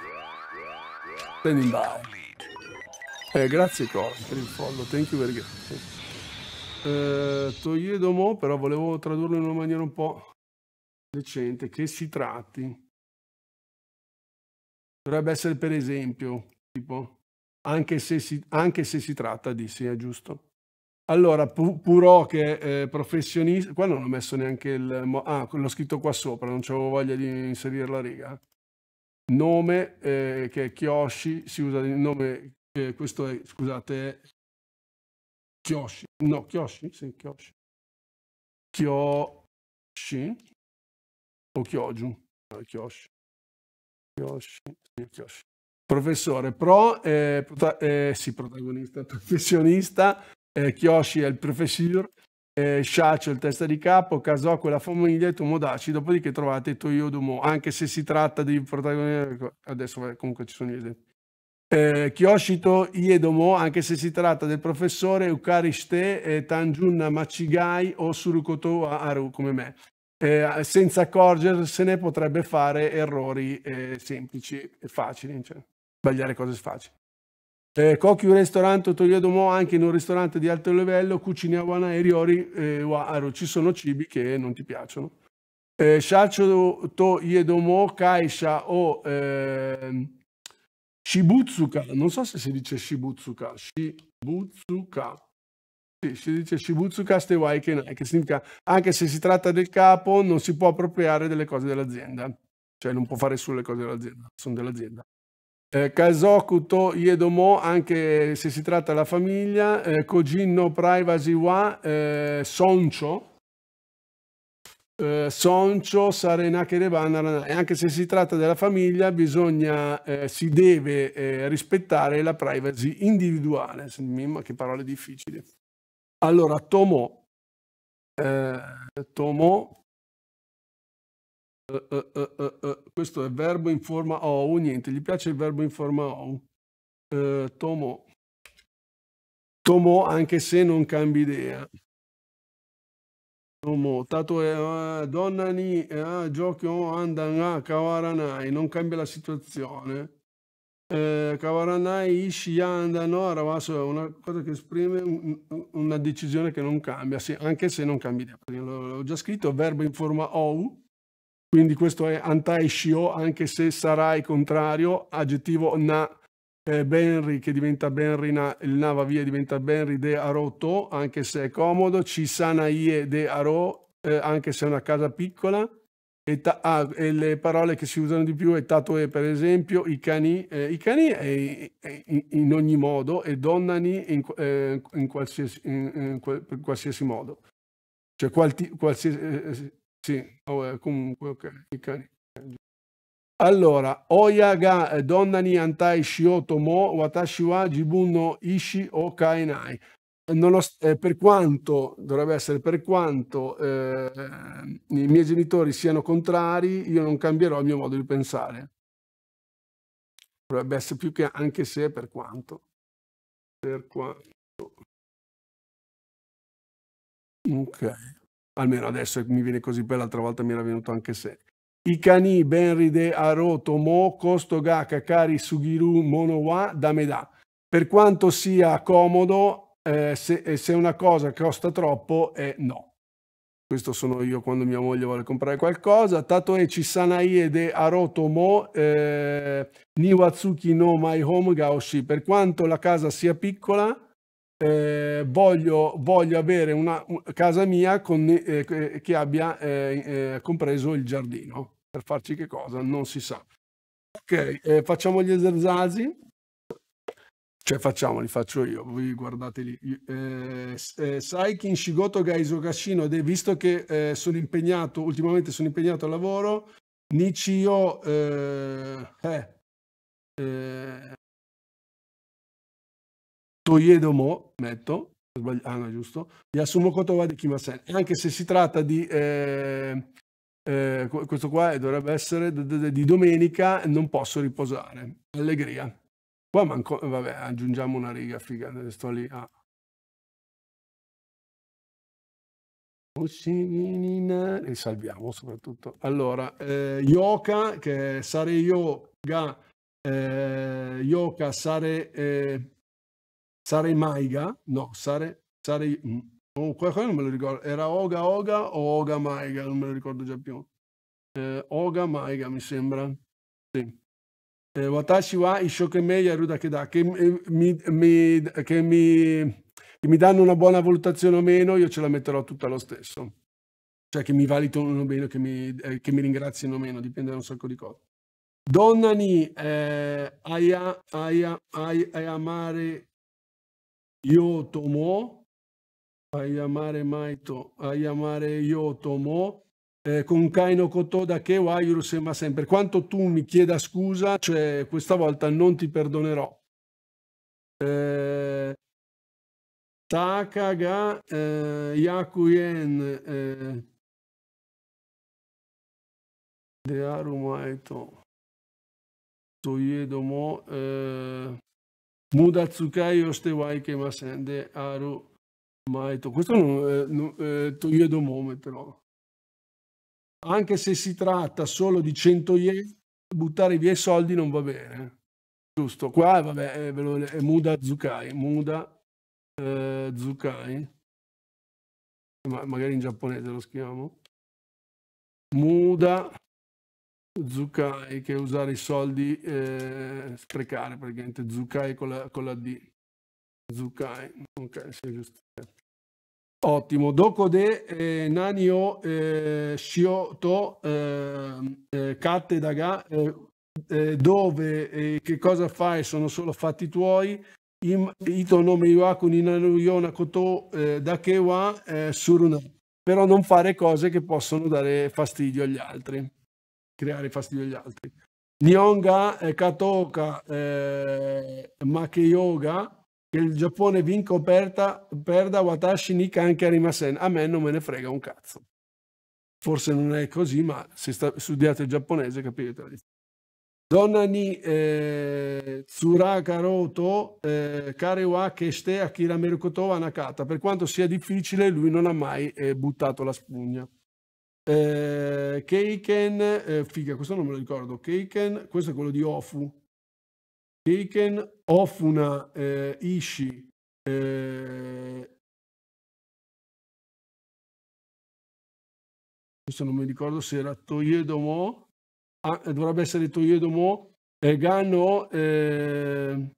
Standing by. Eh, grazie Corvi per il follow, thank you very much. Eh, Toyedomo, però volevo tradurlo in una maniera un po' decente che si tratti. Dovrebbe essere per esempio, tipo, anche se si, anche se si tratta di, sì, è giusto. Allora, Purò che è eh, professionista, qua non ho messo neanche il... Ah, l'ho scritto qua sopra, non c'avevo voglia di inserire la riga. Nome eh, che è Kyoshi, si usa il nome, eh, questo è, scusate, Kyoshi, no, Kyoshi, sì, Kyoshi. Kyoshi, o Kyoju, Kyoshi. Eh, Kyoshi, sì, Kyoshi. Professore pro, eh, prota eh, sì, protagonista, professionista, eh, Kyoshi è il professor, eh, Shacho è il testa di capo, Kazoko è la famiglia e Tomodachi, dopodiché trovate Toyodomo, anche se si tratta di protagonista, ecco, adesso comunque ci sono gli esempi. Eh, Kyoshito Iedomo, anche se si tratta del professore Ukarishite eh, Tanjun Machigai o Surukoto Haru come me eh, senza accorgersene potrebbe fare errori eh, semplici e facili, cioè, sbagliare cose facili. Eh, Koki un ristorante o Togliadomo anche in un ristorante di alto livello, cucini a wana e riori eh, waro. ci sono cibi che non ti piaccionno. Eh, Shacho to Yedomo Kaisha o Shibutsuka, ehm, non so se si dice Shibutsuka, Shibutsuka, si dice Shibutsu Kastewai Kenai, che significa anche se si tratta del capo non si può appropriare delle cose dell'azienda, cioè non può fare solo le cose dell'azienda, sono dell'azienda. Eh, Kazoku to Iedomo, anche se si tratta della famiglia, eh, Kojin no Privacy wa eh, Soncho, eh, Soncho Sarenakerebana, anche se si tratta della famiglia bisogna, eh, si deve eh, rispettare la privacy individuale, che parole difficili. Allora, Tomo, eh, Tomo, eh eh, eh, eh, eh, questo è verbo in forma O, niente, gli piace il verbo in forma OU. Tomo, Tomo, anche se non cambi idea. Tomo, Tato è donna ni, giochi andano a cavaranai, non cambia la situazione eh, Cavaranai, no, Ravasso è una cosa che esprime una decisione che non cambia, anche se non cambia idea, l'ho già scritto, verbo in forma OU, quindi questo è antai anche se sarai contrario, aggettivo na, eh, benri che diventa benri na, il Nava via diventa benri de aroto, anche se è comodo, ci sanaie de aro, eh, anche se è una casa piccola, e, ta- ah, e le parole che si usano di più è tatoe per esempio, i cani, eh, i cani è, è in, ogni modo e donnani in, eh, in qualsiasi, in, qualsiasi modo. Cioè qualti, qualsiasi... Eh, eh sì, oh, eh, comunque ok, i cani. Allora, oya ga eh, donnani antai shio tomo watashi wa jibun no ishi o kainai. Eh, eh, per quanto, dovrebbe essere per quanto eh, i miei genitori siano contrari, io non cambierò il mio modo di pensare. Dovrebbe essere più che anche se per quanto. Per quanto. Ok, almeno adesso mi viene così, per l'altra volta mi era venuto anche se. I Ikani, Benride, Aroto, Mo, Kosto Gakakari, Sugiru, mono Monowa, da Per quanto sia comodo, eh, se, eh, se, una cosa costa troppo è no. Questo sono io quando mia moglie vuole comprare qualcosa. Tatoe Chisanaie de Arotomo eh, Niwatsuki no My Home Gaoshi. Per quanto la casa sia piccola, eh, voglio, voglio, avere una, casa mia con, eh, che abbia eh, eh, compreso il giardino. Per farci che cosa? Non si sa. Ok, eh, facciamo gli esercizi. Cioè facciamo, faccio io, voi guardate lì. Eh, eh, Saikin, Shigoto, Gaiso, Gashino, visto che eh, sono impegnato, ultimamente sono impegnato al lavoro, Nichio, eh, eh, eh Toyedomo, metto, ah no, giusto, Yasumo Kotova di E anche se si tratta di... Eh, questo qua dovrebbe essere di domenica, non posso riposare. Allegria. Qua manco, vabbè, aggiungiamo una riga, friga, eh, sto lì a... Ah. E salviamo soprattutto. Allora, eh, Yoka, che sare yoga, eh, yoga sare, eh, sare maiga, no, sare, sare, mm, oh, quello non me lo ricordo, era oga oga o oga maiga, non me lo ricordo già più. Eh, oga maiga mi sembra, sì. Eh, watashi wa Ishokemei Aruda che mi, mi, che, mi, che mi danno una buona valutazione o meno, io ce la metterò tutta lo stesso. Cioè che mi valutano meno, che mi, eh, che mi ringraziano meno, dipende da un sacco di cose. Donnani eh, aya, aya, aya, tomo, yotomo, amare, maito, amare, ayamare tomo, eh, con Kaino Kotoda che Wairu sembra sempre quanto tu mi chieda scusa cioè questa volta non ti perdonerò eh, Taka ga eh, Yakuyen eh, Dearu Maito Soyedo mo eh, Mudatsukai Ostewai Kemasen Dearu Maito questo non, eh, non eh, Toyedo mo però anche se si tratta solo di 100 yen, buttare via i soldi non va bene. Giusto, qua vabbè, eh, ve lo, è Muda Zukai, Muda eh, Zukai, Ma, magari in giapponese lo scriviamo. Muda Zukai, che è usare i soldi, eh, sprecare praticamente, Zukai con la, con la D. Zukai, ok, sì, giusto. Ottimo, Dokode eh, Nanio eh, Shioto ehm, eh, Katte Daga, eh, eh dove eh, che cosa fai sono solo fatti tuoi, Ito nome Iwaku Ninaruyona Koto eh, Dakewa Suruna, però non fare cose che possono dare fastidio agli altri, creare fastidio agli altri. Nyonga Katoka Makeyoga che il Giappone vinca o perda, perda Watashi Nikan Karimasen. A me non me ne frega un cazzo. Forse non è così, ma se sta, studiate il giapponese capite la differenza. Donna ni eh, Tsuraka Roto, eh, Karewa Keshte Akira Merukotova Nakata. Per quanto sia difficile, lui non ha mai eh, buttato la spugna. Eh, Keiken, eh, figa, questo non me lo ricordo. Keiken, questo è quello di Ofu Keiken, Ofuna, eh, Ishii, eh... questo non mi ricordo se era Toyedomo, ah, eh, dovrebbe essere Toyedomo, eh, Ganno, eh,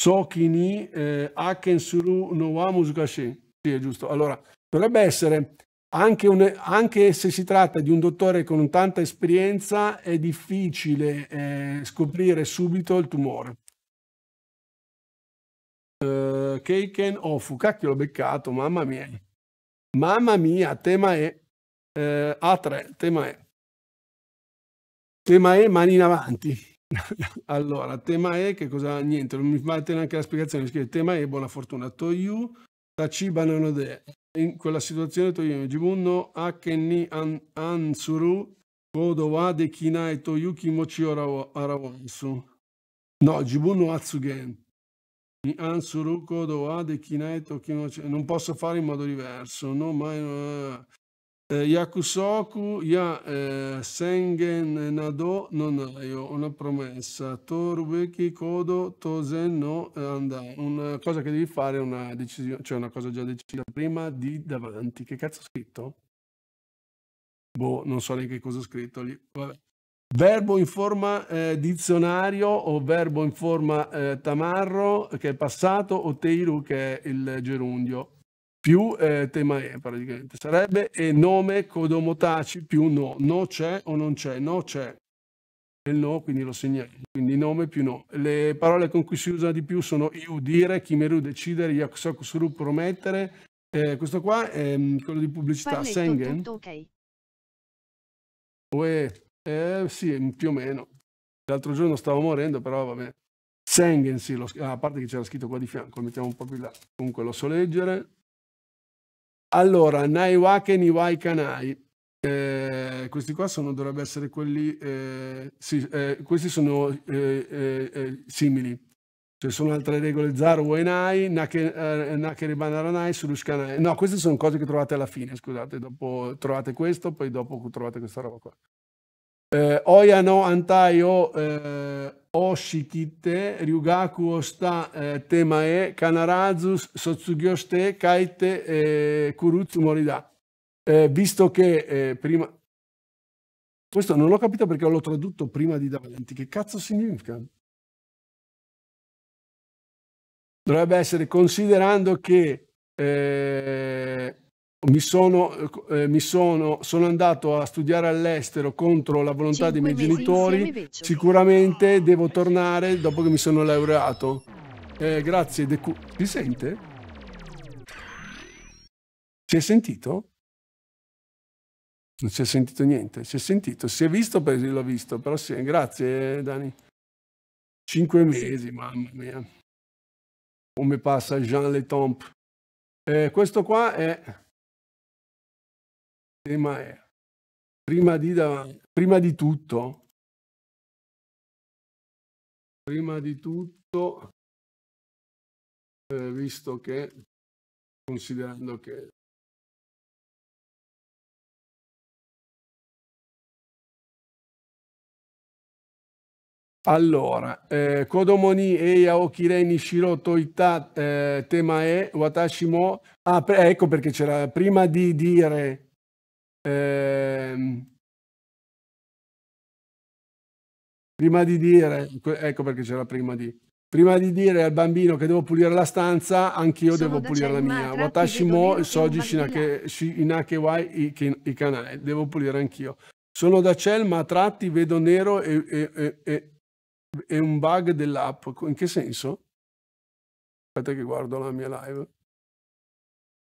Sokini, eh, Akensuru, Nowa, Sì, è giusto. Allora, dovrebbe essere anche, un, anche, se si tratta di un dottore con tanta esperienza, è difficile eh, scoprire subito il tumore. Uh, Keiken Ofu, cacchio l'ho beccato, mamma mia. Mamma mia, tema E. Uh, A3, tema E. Tema E, mani in avanti. allora, tema E, che cosa? Niente, non mi fate neanche la spiegazione. Scrive tema E, buona fortuna. Toyu, Tacibanano de. In quella situazione Toyomi Jibunno Akenni Ansuru Kodowa Dekina e Toyuki Mochi Arawansu. No, Jibunno Atsugen. Ansuru Kodowa Dekina e Toyuki Mochi. Non posso fare in modo diverso, no? Ma eh, Yakusoku ya eh, Sengen Nado Nonaio, una promessa. Torweki Kodo Tosen no eh, Anda. Una cosa che devi fare, una decisione, cioè una cosa già decisa prima di davanti. Che cazzo ho scritto? Boh, non so neanche cosa ho scritto lì. Vabbè. Verbo in forma eh, dizionario o verbo in forma eh, tamarro che è passato o teiru che è il gerundio più eh, tema E praticamente, sarebbe e nome Codomotaci più no, no c'è o non c'è, no c'è, il no quindi lo segnalo, quindi nome più no. Le parole con cui si usa di più sono io dire, chimeru decidere, yakusokusuru promettere, eh, questo qua è ehm, quello di pubblicità, Parletto, Sengen. Tutto okay. Uè, eh, sì, più o meno. L'altro giorno stavo morendo, però va bene. Sengen, sì, lo, a parte che c'era scritto qua di fianco, lo mettiamo un po' più là. Comunque lo so leggere. Allora, Naiwake Niwai Kanai. Eh, questi qua sono, dovrebbero essere quelli, eh, sì, eh, questi sono eh, eh, eh, simili, cioè sono altre regole, Zaru Wainai, Nakere Banaranai, Suruskanai, no queste sono cose che trovate alla fine, scusate, dopo trovate questo, poi dopo trovate questa roba qua. Oya no Antai o Oshikite, Ryugaku Osta eh, Temae, Kanarazus, Sotsugyoste, Kaite, eh, Kurutsu Morida. Eh, visto che eh, prima... Questo non l'ho capito perché l'ho tradotto prima di davanti. Che cazzo significa? Dovrebbe essere considerando che... Eh, mi, sono, eh, mi sono, sono, andato a studiare all'estero contro la volontà dei miei genitori, sicuramente devo tornare dopo che mi sono laureato. Eh, grazie, Deku. Si sente? Si è sentito? Non si è sentito niente, si è sentito, si è visto, l'ho visto, però sì, grazie Dani. Cinque mesi, mamma mia. Come passa Jean Letomp. Eh, questo qua è tema è prima di, da, prima di tutto, prima di tutto, eh, visto che, considerando che Allora, eh, Kodomoni Eia Okirei Nishiro Toita eh, tema è Watashi mo... Ah, ecco perché c'era prima di dire Ehm, prima di dire, ecco perché c'era prima di, prima di dire al bambino che devo pulire la stanza, anch'io devo pulire la mia. Watashi mo soji shinake, shinake wa ikanai, devo pulire anch'io. Sono da Cell, ma a tratti vedo nero e, e, e, e un bug dell'app. In che senso? Aspetta che guardo la mia live.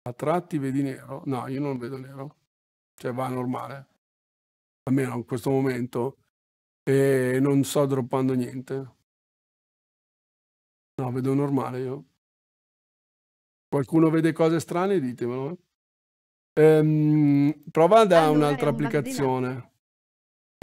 A tratti vedi nero? No, io non vedo nero cioè va normale, almeno in questo momento, e non sto droppando niente. No, vedo normale io. Qualcuno vede cose strane, ditemelo. Ehm, prova da allora, un'altra applicazione.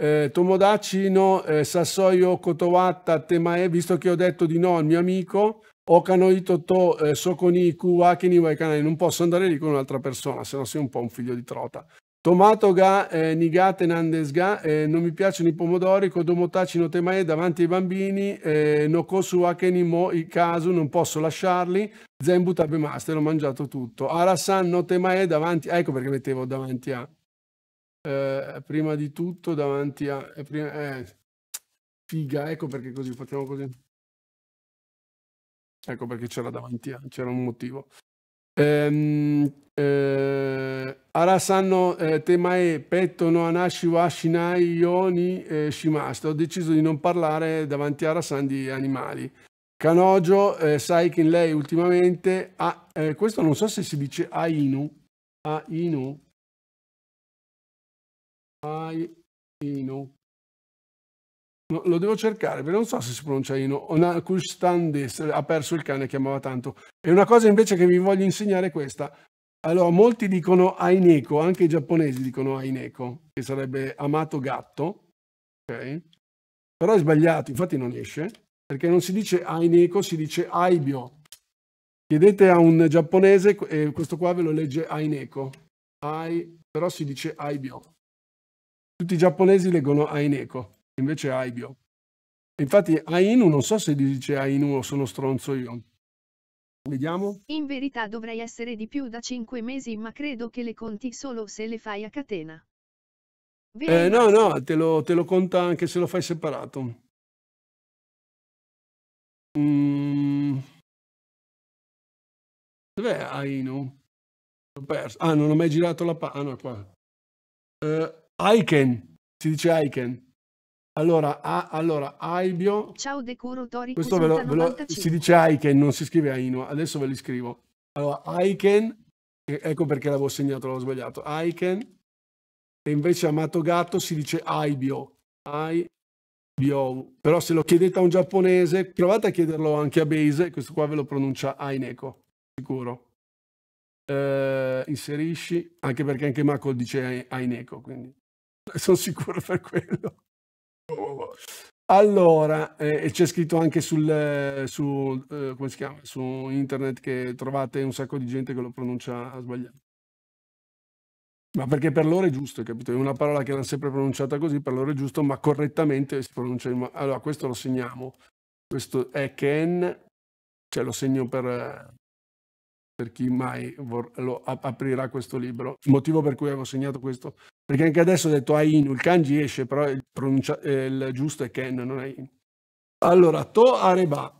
Eh, Tomodachi no, eh, Sassoyo Kotowatta Temae, visto che ho detto di no al mio amico, Okanoi Toto eh, Sokoni Kuwakini Waikana, non posso andare lì con un'altra persona, se no sei un po' un figlio di trota. Tomato ga eh, nigate nandes ga, eh, non mi piacciono i pomodori, kodomotachi no temae davanti ai bambini, eh, no kosu akeni mo i caso, non posso lasciarli, zenbu tabe master, l'ho mangiato tutto. Arasan no temae davanti, ah, ecco perché mettevo davanti a, eh, prima di tutto davanti a, eh, prima, eh, figa, ecco perché così, facciamo così. Ecco perché c'era davanti a, c'era un motivo. Ehm, eh, Arasanno eh, temae petto no anashi wa shinai yoni eh, shimasta. Ho deciso di non parlare davanti a Arasan di animali. kanojo eh, sai che in lei ultimamente ha, ah, eh, questo non so se si dice Ainu, Ainu, Ainu, No, lo devo cercare, perché non so se si pronuncia Ino. Onakustandes ha perso il cane chiamava tanto. E una cosa invece che vi voglio insegnare è questa. Allora, molti dicono Aineko, anche i giapponesi dicono Aineko, che sarebbe amato gatto, ok? Però è sbagliato, infatti non esce, perché non si dice Aineko, si dice Aibio. Chiedete a un giapponese, e questo qua ve lo legge Aineko, Ai, però si dice Aibio. Tutti i giapponesi leggono Aineko invece Aibio. Infatti Ainu, non so se dice Ainu o sono stronzo io. Vediamo. In verità dovrei essere di più da cinque mesi, ma credo che le conti solo se le fai a catena. Eh, no, no, te lo, te lo, conta anche se lo fai separato. Mm. Dov'è Ainu? L'ho perso. Ah, non ho mai girato la pagina. Ah, no, qua. Uh, Aiken. Si dice Aiken. Allora, a, allora Aibio. Ciao Decuro Tori. Questo ve lo, ve lo, si dice Aiken, non si scrive Aino. Adesso ve li scrivo. Allora, Aiken, ecco perché l'avevo segnato, l'ho sbagliato. Aiken, e invece amato gatto si dice Aibio. Aibio. Però se lo chiedete a un giapponese, provate a chiederlo anche a Base, questo qua ve lo pronuncia Aineko, sicuro. Eh, inserisci, anche perché anche Mako dice Aineko, quindi sono sicuro per quello. Allora, eh, c'è scritto anche sul, eh, su, eh, come si chiama? su internet che trovate un sacco di gente che lo pronuncia a sbagliato. Ma perché per loro è giusto, capito? È una parola che l'hanno sempre pronunciata così, per loro è giusto, ma correttamente si pronuncia in... Allora, questo lo segniamo. Questo è Ken, cioè lo segno per, per chi mai vor... lo aprirà questo libro. Il motivo per cui avevo segnato questo perché anche adesso ho detto Ainu, ah, il kanji esce, però il, eh, il giusto è Ken, non Ainu. Allora, To Areba.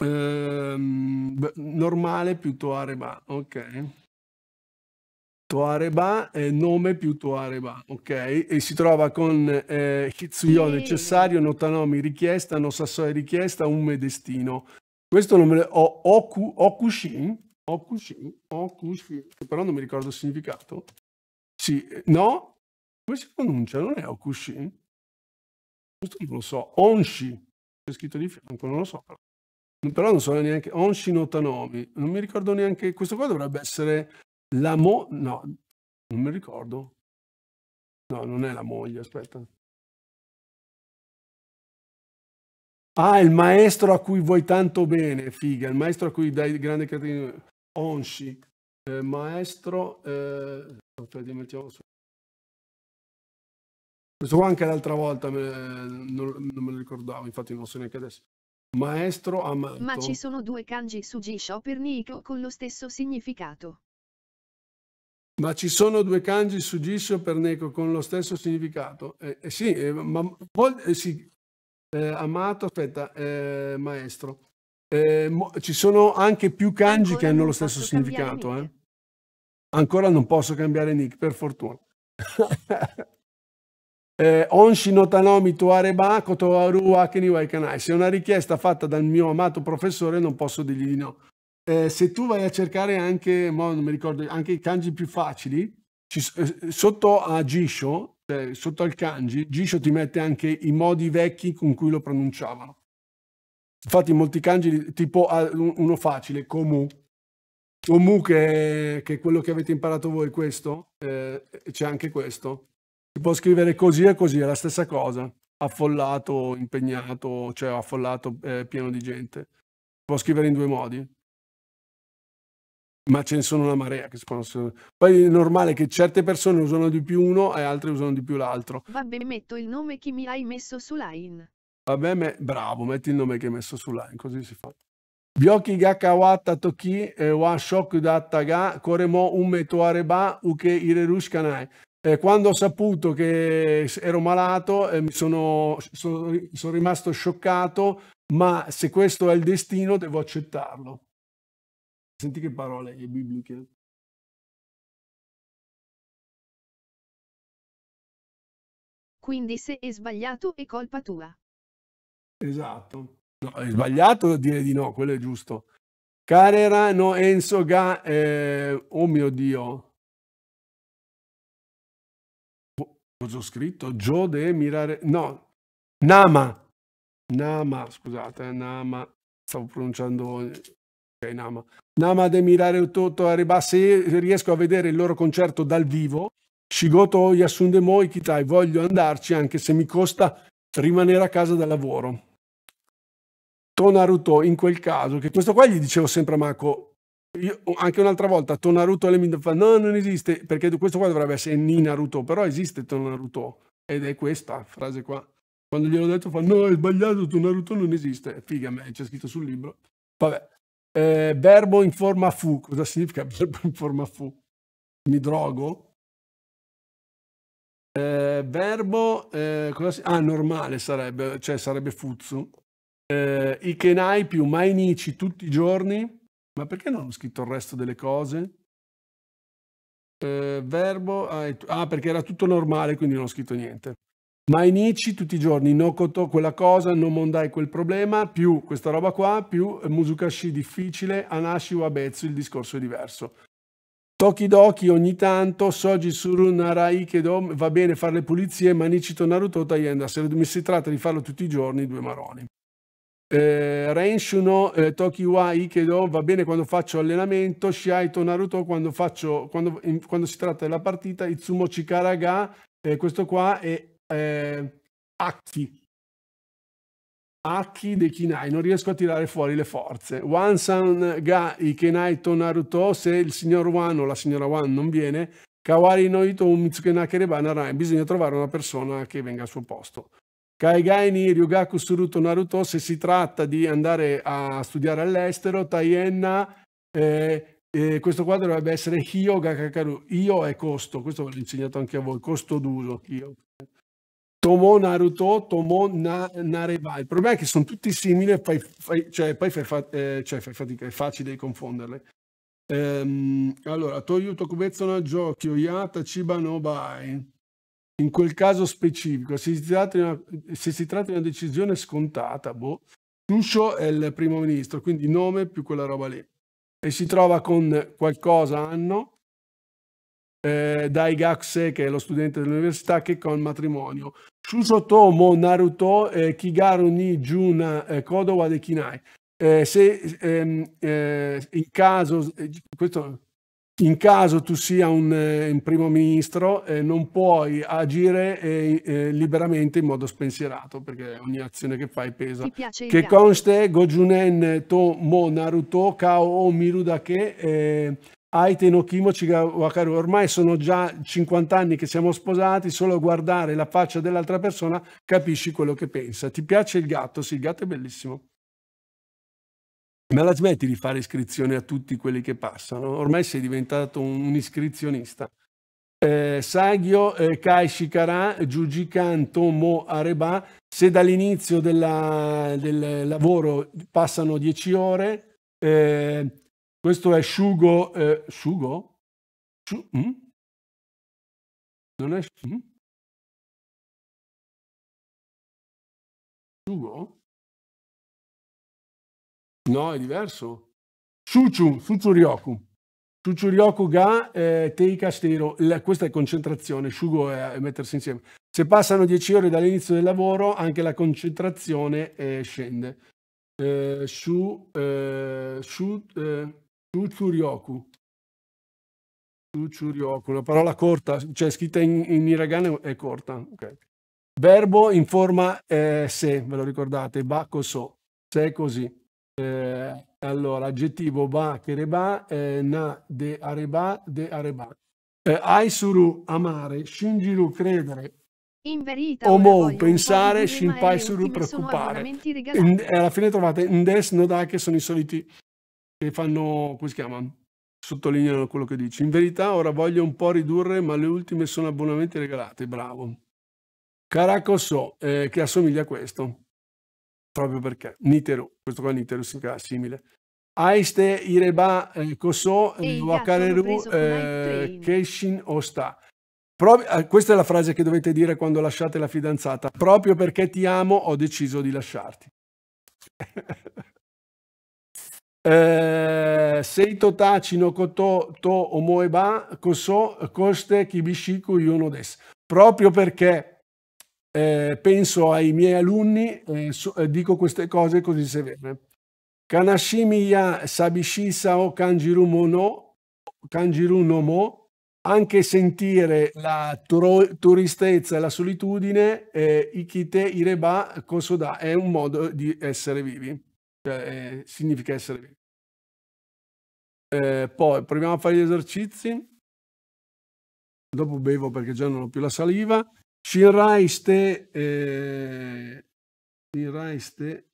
Ehm, normale più To Areba, ok. To Areba è nome più To Areba, ok? E si trova con eh, Hitsuyo sì. necessario, Notanomi richiesta, Nosasoi richiesta, Ume destino. Questo nome ho Oku, Okushin, Okushin, Okushin, però non mi ricordo il significato. Sì, eh, no? Come si pronuncia? Non è Okushi? Questo non lo so. Onshi, c'è scritto di fianco, non lo so. Però non so neanche. Onshi no Tanomi, non mi ricordo neanche. Questo qua dovrebbe essere la mo... No, non mi ricordo. No, non è la moglie, aspetta. Ah, il maestro a cui vuoi tanto bene, figa, il maestro a cui dai grande credito. Onshi, eh, maestro, eh, cioè, Questo qua anche l'altra volta me, non, non, me lo ricordavo, infatti non lo so neanche adesso. Maestro amato. Ma ci sono due kanji su Jisho per Nico con lo stesso significato. Ma ci sono due kanji su Jisho per Neko con lo stesso significato? Eh, eh, sì, eh, ma eh, sì, eh, amato, aspetta, eh, maestro. Eh, mo, ci sono anche più kanji Ancora che hanno lo stesso significato. Eh. Ancora non posso cambiare nick, per fortuna. eh, Onshi Notanomi Tuareba Kotoaru Akeni Waikanai. Se è una richiesta fatta dal mio amato professore non posso dirgli di no. Eh, se tu vai a cercare anche, non mi ricordo, anche i kanji più facili, ci, eh, sotto a Jisho, eh, sotto al kanji, Gisho ti mette anche i modi vecchi con cui lo pronunciavano. Infatti molti kanji, tipo uno facile, comu, comunque che, che, quello che avete imparato voi questo, eh, c'è anche questo. Si può scrivere così e così, è la stessa cosa. Affollato, impegnato, cioè affollato, eh, pieno di gente. Si può scrivere in due modi. Ma ce ne sono una marea che si possono... Poi è normale che certe persone usano di più uno e altre usano di più l'altro. Vabbè, metto il nome che mi hai messo su line. Vabbè, me... bravo, metti il nome che hai messo su line, così si fa gakawata toki eh, wa shoku uke eh, Quando ho saputo che ero malato, eh, sono, sono, sono rimasto scioccato, ma se questo è il destino devo accettarlo. Senti che parole bibliche. Quindi se è sbagliato è colpa tua. Esatto. No, è sbagliato dire di no, quello è giusto. Carera no Enzo Ga, eh, oh mio Dio. Cosa ho scritto? Jode Mirare, no, Nama, Nama, scusate, eh, Nama, stavo pronunciando, eh, ok, Nama. Nama de Mirare Toto Areba, se riesco a vedere il loro concerto dal vivo, Shigoto Yasunde Moikitai, voglio andarci anche se mi costa rimanere a casa da lavoro. Tonaruto in quel caso, che questo qua gli dicevo sempre a Marco, io, anche un'altra volta, Tonaruto e mi fa no, non esiste, perché questo qua dovrebbe essere Ni Naruto, però esiste Tonaruto, ed è questa frase qua. Quando gliel'ho detto fa no, è sbagliato, Tonaruto non esiste, figa me, c'è scritto sul libro. Vabbè, eh, verbo in forma fu, cosa significa verbo in forma fu? Mi drogo? Eh, verbo, eh, cosa si... ah, normale sarebbe, cioè sarebbe fuzu eh, Ikenai più Mainichi tutti i giorni. Ma perché non ho scritto il resto delle cose? Eh, verbo, ah perché era tutto normale quindi non ho scritto niente. Mainichi tutti i giorni, Nokoto quella cosa, non mondai quel problema, più questa roba qua, più Musukashi difficile, Anashi Wabetsu il discorso è diverso. Tokidoki ogni tanto, Soji Suru Naraikedo, va bene fare le pulizie, ma Nichito Naruto Tayenda, se mi si tratta di farlo tutti i giorni, due maroni eh, Renshu eh, Tokiwa Ikedo va bene quando faccio allenamento, Shiaito Naruto quando, faccio, quando, in, quando si tratta della partita, Itsumo Chikaraga, eh, questo qua è eh, Aki. Aki dei Kinai, non riesco a tirare fuori le forze. Wansan Ga Ikenai to Naruto, se il signor Wan o la signora Wan non viene, Kawari Ito, Mitsuke Nakereba Narai, bisogna trovare una persona che venga al suo posto. Kaigaini Ryugaku Suruto Naruto, se si tratta di andare a studiare all'estero, Taienna, eh, eh, questo qua dovrebbe essere Hyoga Kakaru. Io è costo, questo l'ho insegnato anche a voi, costo duro. Hyo. Tomo Naruto, Tomo na, Nareba. Il problema è che sono tutti simili fai, fai, cioè, poi fai, fa, eh, cioè, fai fatica, è facile confonderle. Ehm, allora, Toyuto Kubezzo Najoki, Oyata Chiba Nobai in quel caso specifico, se si tratta di una, una, decisione scontata, boh, Tuscio è il primo ministro, quindi nome più quella roba lì, e si trova con qualcosa hanno eh, dai Gakse, che è lo studente dell'università, che con matrimonio. Tomo Naruto eh, Kigaru ni Jun eh, Kodo wa Dekinai. Eh, se ehm, eh, in caso, eh, questo in caso tu sia un, eh, un primo ministro eh, non puoi agire eh, eh, liberamente in modo spensierato perché ogni azione che fai pesa. Che conste Gojunen to mo Naruto kao o miruda eh, Aite no Kimo Chigawakaru. Ormai sono già 50 anni che siamo sposati, solo a guardare la faccia dell'altra persona capisci quello che pensa. Ti piace il gatto? Sì, il gatto è bellissimo. Ma la smetti di fare iscrizione a tutti quelli che passano? Ormai sei diventato un iscrizionista. Eh, Saghio, eh, Kai Shikara, Giugikan, Tomo Areba, se dall'inizio del lavoro passano 10 ore, eh, questo è Shugo, eh, Shugo? Shu, mm? Non è mm? Shugo? No, è diverso. Suchu, Suchuryoku. Suchuryoku ga eh, teika stero. questa è concentrazione, shugo è, mettersi insieme. Se passano 10 ore dall'inizio del lavoro, anche la concentrazione eh, scende. Eh, shu, eh, shu, eh, Suchuryoku. Suchuryoku, una parola corta, cioè scritta in, in hiragana è corta. Okay. Verbo in forma eh, se, ve lo ricordate, bako so, se è così. Eh, allora, aggettivo ba kereba, eh, na de areba, de areba. Eh, aisuru amare, shinjiru credere. In verità, Omon pensare, shinpai suru preoccupare. E alla fine trovate ndes nodai che sono i soliti che fanno, come si chiama? Sottolineano quello che dici. In verità ora voglio un po' ridurre, ma le ultime sono abbonamenti regalate. Bravo. Caracosso, eh, che assomiglia a questo proprio perché. Nitero, questo qua è Nitero, simile. Aiste Ireba eh, Koso Wakareru eh, Keshin Osta. Eh, questa è la frase che dovete dire quando lasciate la fidanzata. Proprio perché ti amo ho deciso di lasciarti. Sei Seito no Koto To Omoeba Koso Koste Kibishiku Yonodes. Proprio perché eh, penso ai miei alunni e eh, so, eh, dico queste cose così severe. Kanashimi ya sabishisa o kanjirumo no, kanjiru no mo, anche sentire la tristezza e la solitudine, eh, ikite ireba kosoda, è un modo di essere vivi, cioè, eh, significa essere vivi. Eh, poi proviamo a fare gli esercizi, dopo bevo perché già non ho più la saliva. Shinraiste, eh, Shinraiste,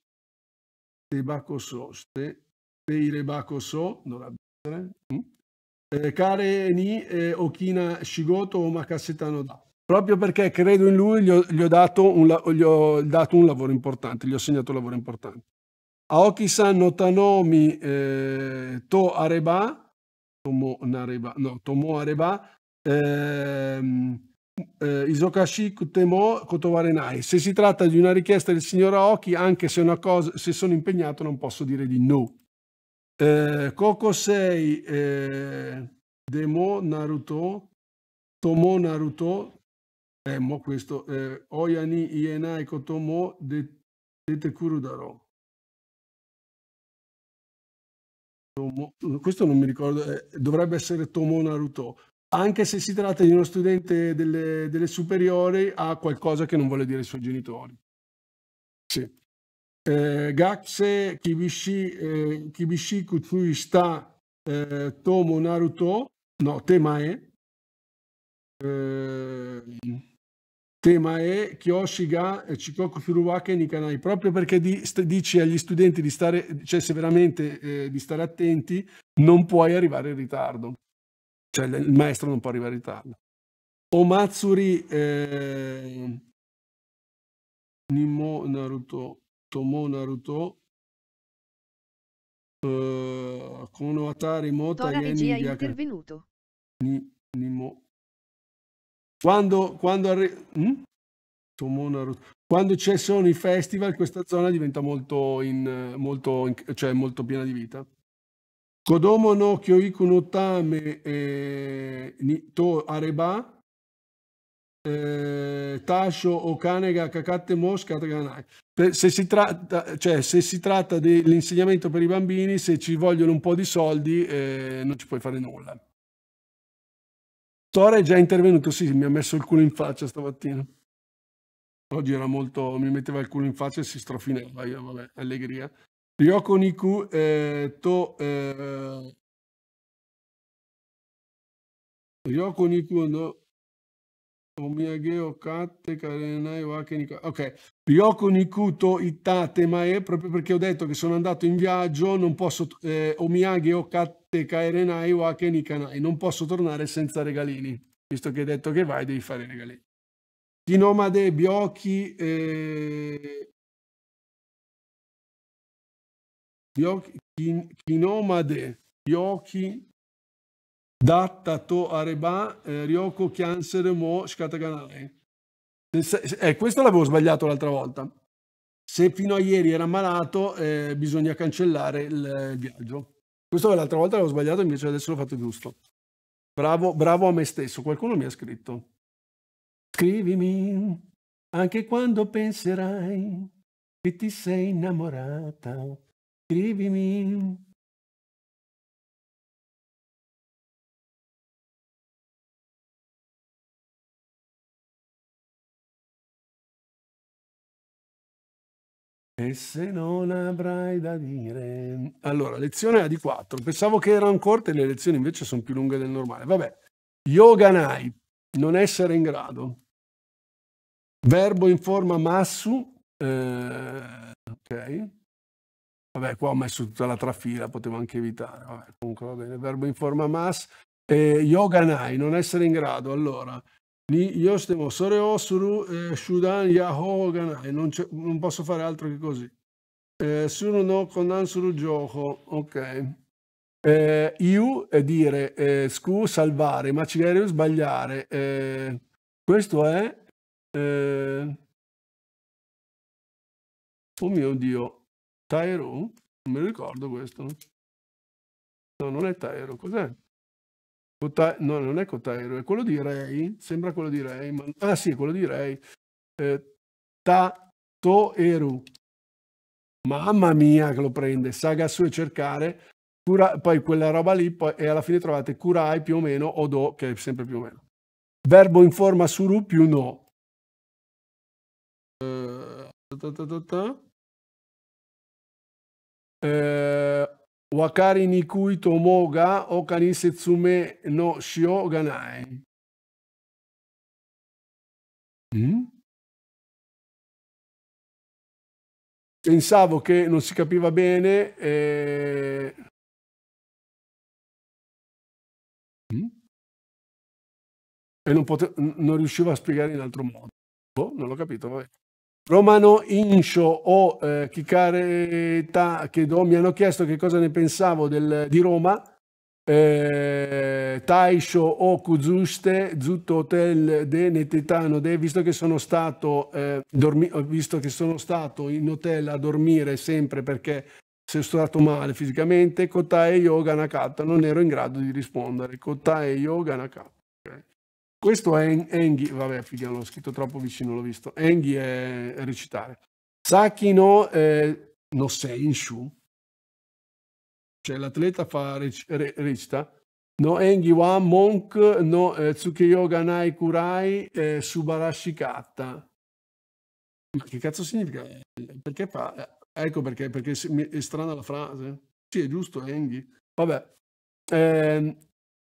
Tebacososte, Peirebacoso, non la bene, mm, eh, Kare ni eh, Okina Shigoto o Makasetano da. Proprio perché credo in lui gli ho, gli ho, dato, un, gli ho dato un lavoro importante, gli ho segnato un lavoro importante. Aoki-san eh, no Tanomi eh, To Areba, Tomo, Areba, no, tomo Areba, ehm, eh, Isokashi Kutemo Kotowarenai. Se si tratta di una richiesta del signor Aoki, anche se, cosa, se sono impegnato non posso dire di no. Eh, Kokosei eh, Demo Naruto Tomo Naruto eh, questo eh, Oyani Ienai Kotomo de, Detekuru Daro Tomo, questo non mi ricordo eh, dovrebbe essere Tomo Naruto anche se si tratta di uno studente delle, delle superiori, ha qualcosa che non vuole dire ai suoi genitori. Sì. Eh, Gaxe Kibishi, eh, Kibishi Kutsui sta eh, Tomo Naruto, no, tema è, eh, è Kyoshi ga eh, Chikoku Furuwake Nikanai, proprio perché di, st- dici agli studenti di stare, cioè se veramente eh, di stare attenti, non puoi arrivare in ritardo cioè il maestro non può arrivare in ritardo. Omatsuri eh, Nimo Naruto, Tomo Naruto, eh, Kono Atari Mota Tora Yeni Biaka, intervenuto. Ni, Nimo. Quando, quando arri- hm? Tomo Naruto. Quando ci sono i festival, questa zona diventa molto, in, molto, in, cioè molto piena di vita no to areba tasho o 子供の教育のため、えー、にとあれば、えー、タショお金がかかっても仕方がない。Se si tratta, cioè, se si tratta dell'insegnamento per i bambini, se ci vogliono un po' di soldi, eh, non ci puoi fare nulla. Tore è già intervenuto, sì, mi ha messo il culo in faccia stamattina. Oggi era molto, mi metteva il culo in faccia e si strofinava, io, vabbè, allegria. Ryoko Niku eh, to eh, Ryoko Niku no Omiyage o katte karenai wake niku. Ok, Ryoko Niku to itate mae, proprio perché ho detto che sono andato in viaggio, non posso eh, Omiyage o katte karenai wake e non posso tornare senza regalini, visto che hai detto che vai devi fare regalini. Tinomade Biochi eh, gli occhi, chinomade, gli occhi, datta to areba, eh, ryoko chiansere mo scataganai. Eh, questo l'avevo sbagliato l'altra volta. Se fino a ieri era malato, eh, bisogna cancellare il, il viaggio. Questo l'altra volta l'avevo sbagliato, invece adesso l'ho fatto giusto. Bravo, bravo a me stesso. Qualcuno mi ha scritto. Scrivimi anche quando penserai che ti sei innamorata scrivimi. E se non avrai da dire... Allora, lezione era di 4. Pensavo che erano corte, le lezioni invece sono più lunghe del normale. Vabbè. Yoga nai, non essere in grado. Verbo in forma massu. Eh, ok. Vabbè, qua ho messo tutta la trafila, potevo anche evitare. Vabbè, comunque va bene, verbo in forma mas. Eh, yoganai, non essere in grado. Allora, ni yostemo sore osuru eh, shudan yaho ganai. Non, non posso fare altro che così. Eh, suru no konan suru gioco. Ok. Eh, iu è dire eh, scu salvare, ma ci cigare sbagliare. Eh, questo è... Eh, oh mio Dio, Tyro? Non me lo ricordo questo. No, non è Tyro, cos'è? No, non è Cotairo, è quello di Ray, sembra quello di Ray, ma... ah sì, quello di Ray. Eh, Tatoeru. Mamma mia che lo prende, saga su e cercare, cura... poi quella roba lì poi... e alla fine trovate Kurai più o meno, Odo che è sempre più o meno. Verbo in forma suru più no. Uh, ta ta ta eh, Wakari Nikui Tomo ga Okani Setsume no Shio Ganai. Mm? Pensavo che non si capiva bene. Eh... Mm? E non, pote- non riuscivo a spiegare in altro modo. Boh, non l'ho capito, vabbè. Romano Incio o eh, Chicareta che do, mi hanno chiesto che cosa ne pensavo del, di Roma, eh, Taisho o Kuzuste, Zutto Hotel de Netetano de, visto che sono stato, eh, dormi, visto che sono stato in hotel a dormire sempre perché sono stato male fisicamente, Kota e Yoga Nakata, non ero in grado di rispondere, Kota e Yoga Nakata. Okay. Questo è Enghi, vabbè figa l'ho scritto troppo vicino, l'ho visto. Enghi è, recitare. Saki no, eh, no shu. Cioè l'atleta fa rec, re, recita. No Engi wa monk no eh, tsukeyoga nai kurai eh, subarashikatta. che cazzo significa? Eh. Perché fa? Eh, ecco perché, perché è strana la frase. Sì, è giusto, Enghi. Vabbè. Eh,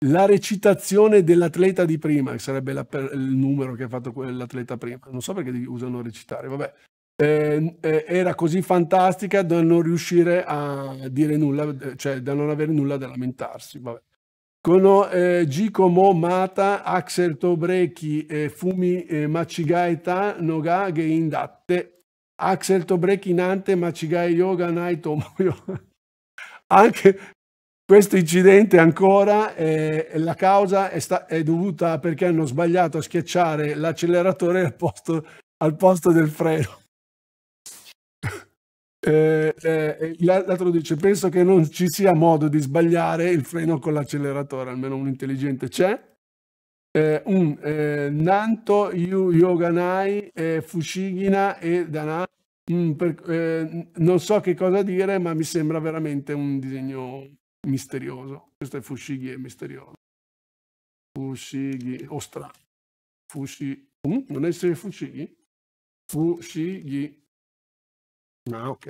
la recitazione dell'atleta di prima, che sarebbe la, il numero che ha fatto l'atleta prima, non so perché usano recitare, vabbè, ehm, eh, era così fantastica da non riuscire a dire nulla, cioè da non avere nulla da lamentarsi, vabbè. Con eh, Mo Mata, Axel Tobrechi, eh, Fumi eh, Macigaeta, Nogage Indatte, Axel Tobrechi Nante, Macigai Yoga Naito Moyo. anche, questo incidente ancora eh, la causa è, è, dovuta perché hanno sbagliato a schiacciare l'acceleratore al posto, al posto del freno. Eh, eh, l'altro dice penso che non ci sia modo di sbagliare il freno con l'acceleratore almeno un intelligente c'è eh, un eh, Nanto Yu Yoganai eh, Fushigina e Dana mm, per, eh, non so che cosa dire ma mi sembra veramente un disegno misterioso. Questo è Fushigi, è misterioso. Fushigi, o strano. Fushigi, um, mm, non essere Fushigi? Fushigi. Ah, ok.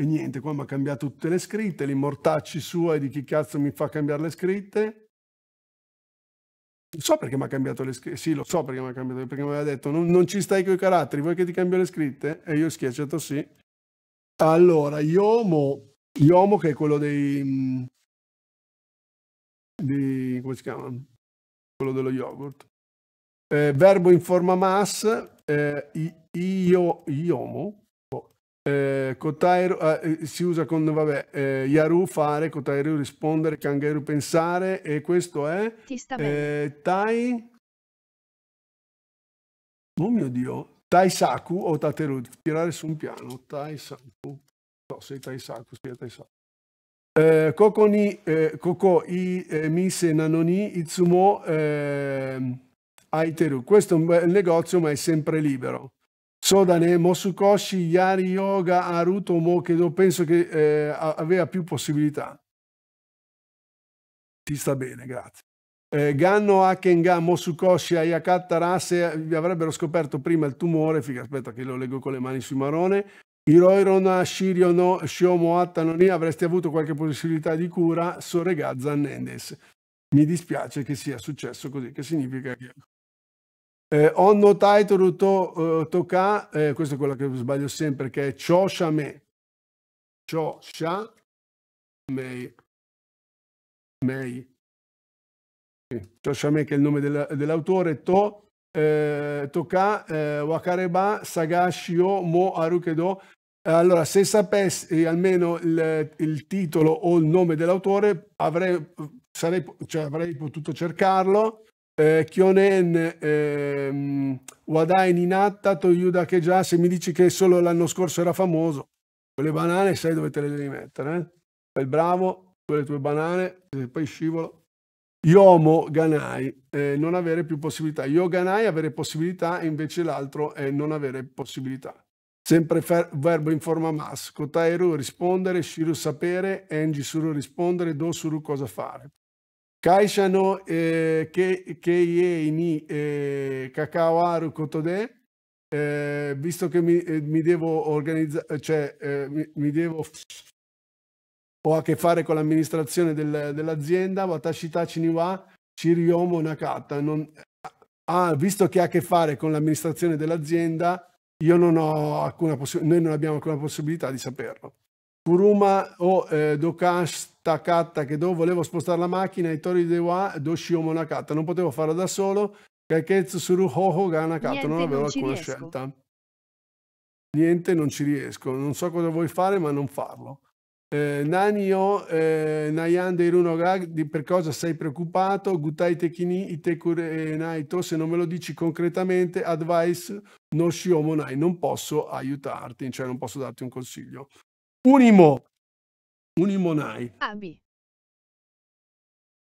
E niente, qua mi ha cambiato tutte le scritte, l'immortacci sua e di chi cazzo mi fa cambiare le scritte. so perché mi ha cambiato le scritte. Sì, lo so perché mi ha cambiato, perché mi aveva detto non, non ci stai con i caratteri, vuoi che ti cambio le scritte? E io ho schiacciato sì. Allora, Yomo, Yomo che è quello dei, di come si chiama? Quello dello yogurt. Eh, verbo in forma mass eh, io, iomo, boh. eh, Kotairu ah, eh, si usa con, vabbè, eh, Yaru fare, Kotairu rispondere, Kangeru pensare e questo è eh, Tai... Oh mio Dio, Tai Saku o Tateru, tirare su un piano, Tai Saku, no, sei Tai Saku, sia Tai Saku. ここに、ここ、い店なのに、いつも、Aiteru. Eh, eh, eh, ehm, Questo è un bel negozio, ma è sempre libero. Sodane, Mosukoshi, Yari Yoga, Haruto Mokedo, penso che eh, aveva più possibilità. Ti sta bene, grazie. Eh, Ganno, Akenga, Mosukoshi, Ayakata, Rase vi avrebbero scoperto prima il tumore, figa, aspetta che lo leggo con le mani sui marone, Hirohiro na Shirio no Shiomo Atta non è, avresti avuto qualche possibilità di cura, Soregazza Nendes. Mi dispiace che sia successo così, che significa che... Eh, onno Taitoru to, uh, Toka, eh, questo è quella che sbaglio sempre, che è Choshame. Choshame. Mei. Choshame che è il nome del, dell'autore, To eh, Toka eh, Wakareba Sagashio Mo Arukedo allora, se sapessi eh, almeno il, il titolo o il nome dell'autore, avrei, sarei, cioè, avrei potuto cercarlo. Eh, Kyonen ehm, Wadai Ninatta Toyuda che già, se mi dici che solo l'anno scorso era famoso, quelle banane sai dove te le devi mettere, eh? Fai bravo quelle tue banane, poi scivolo. Yomo Ganai, eh, non avere più possibilità. Yo Ganai avere possibilità, e invece l'altro è non avere possibilità. Sempre verbo in forma mas. Kotairu rispondere, shiru sapere, engi suru rispondere, do suru cosa fare. Kaisha no eh, keiei ni eh, aru kotode. Eh, visto che mi, eh, mi devo organizzare, cioè mi, mi, devo ho a che fare con l'amministrazione del, dell'azienda, watashitachi ni wa shiryomo nakata. Non, ah, visto che ha a che fare con l'amministrazione dell'azienda, io non ho alcuna possibilità, noi non abbiamo alcuna possibilità di saperlo. Kuruma o eh, Dokash Takata che do, volevo spostare la macchina ai tori dewa do Shiomo non potevo farlo da solo, Kaiketsu Suru Hoho Ga non avevo non alcuna riesco. scelta. Niente, non ci riesco, non so cosa vuoi fare ma non farlo. Eh, Nanio eh, Nayande Irunoga, di per cosa sei preoccupato? Gutai Tekini, Itekure eh, Naito, se non me lo dici concretamente, advice no nai, non posso aiutarti, cioè non posso darti un consiglio. Unimo, unimo Unimonai. Abi.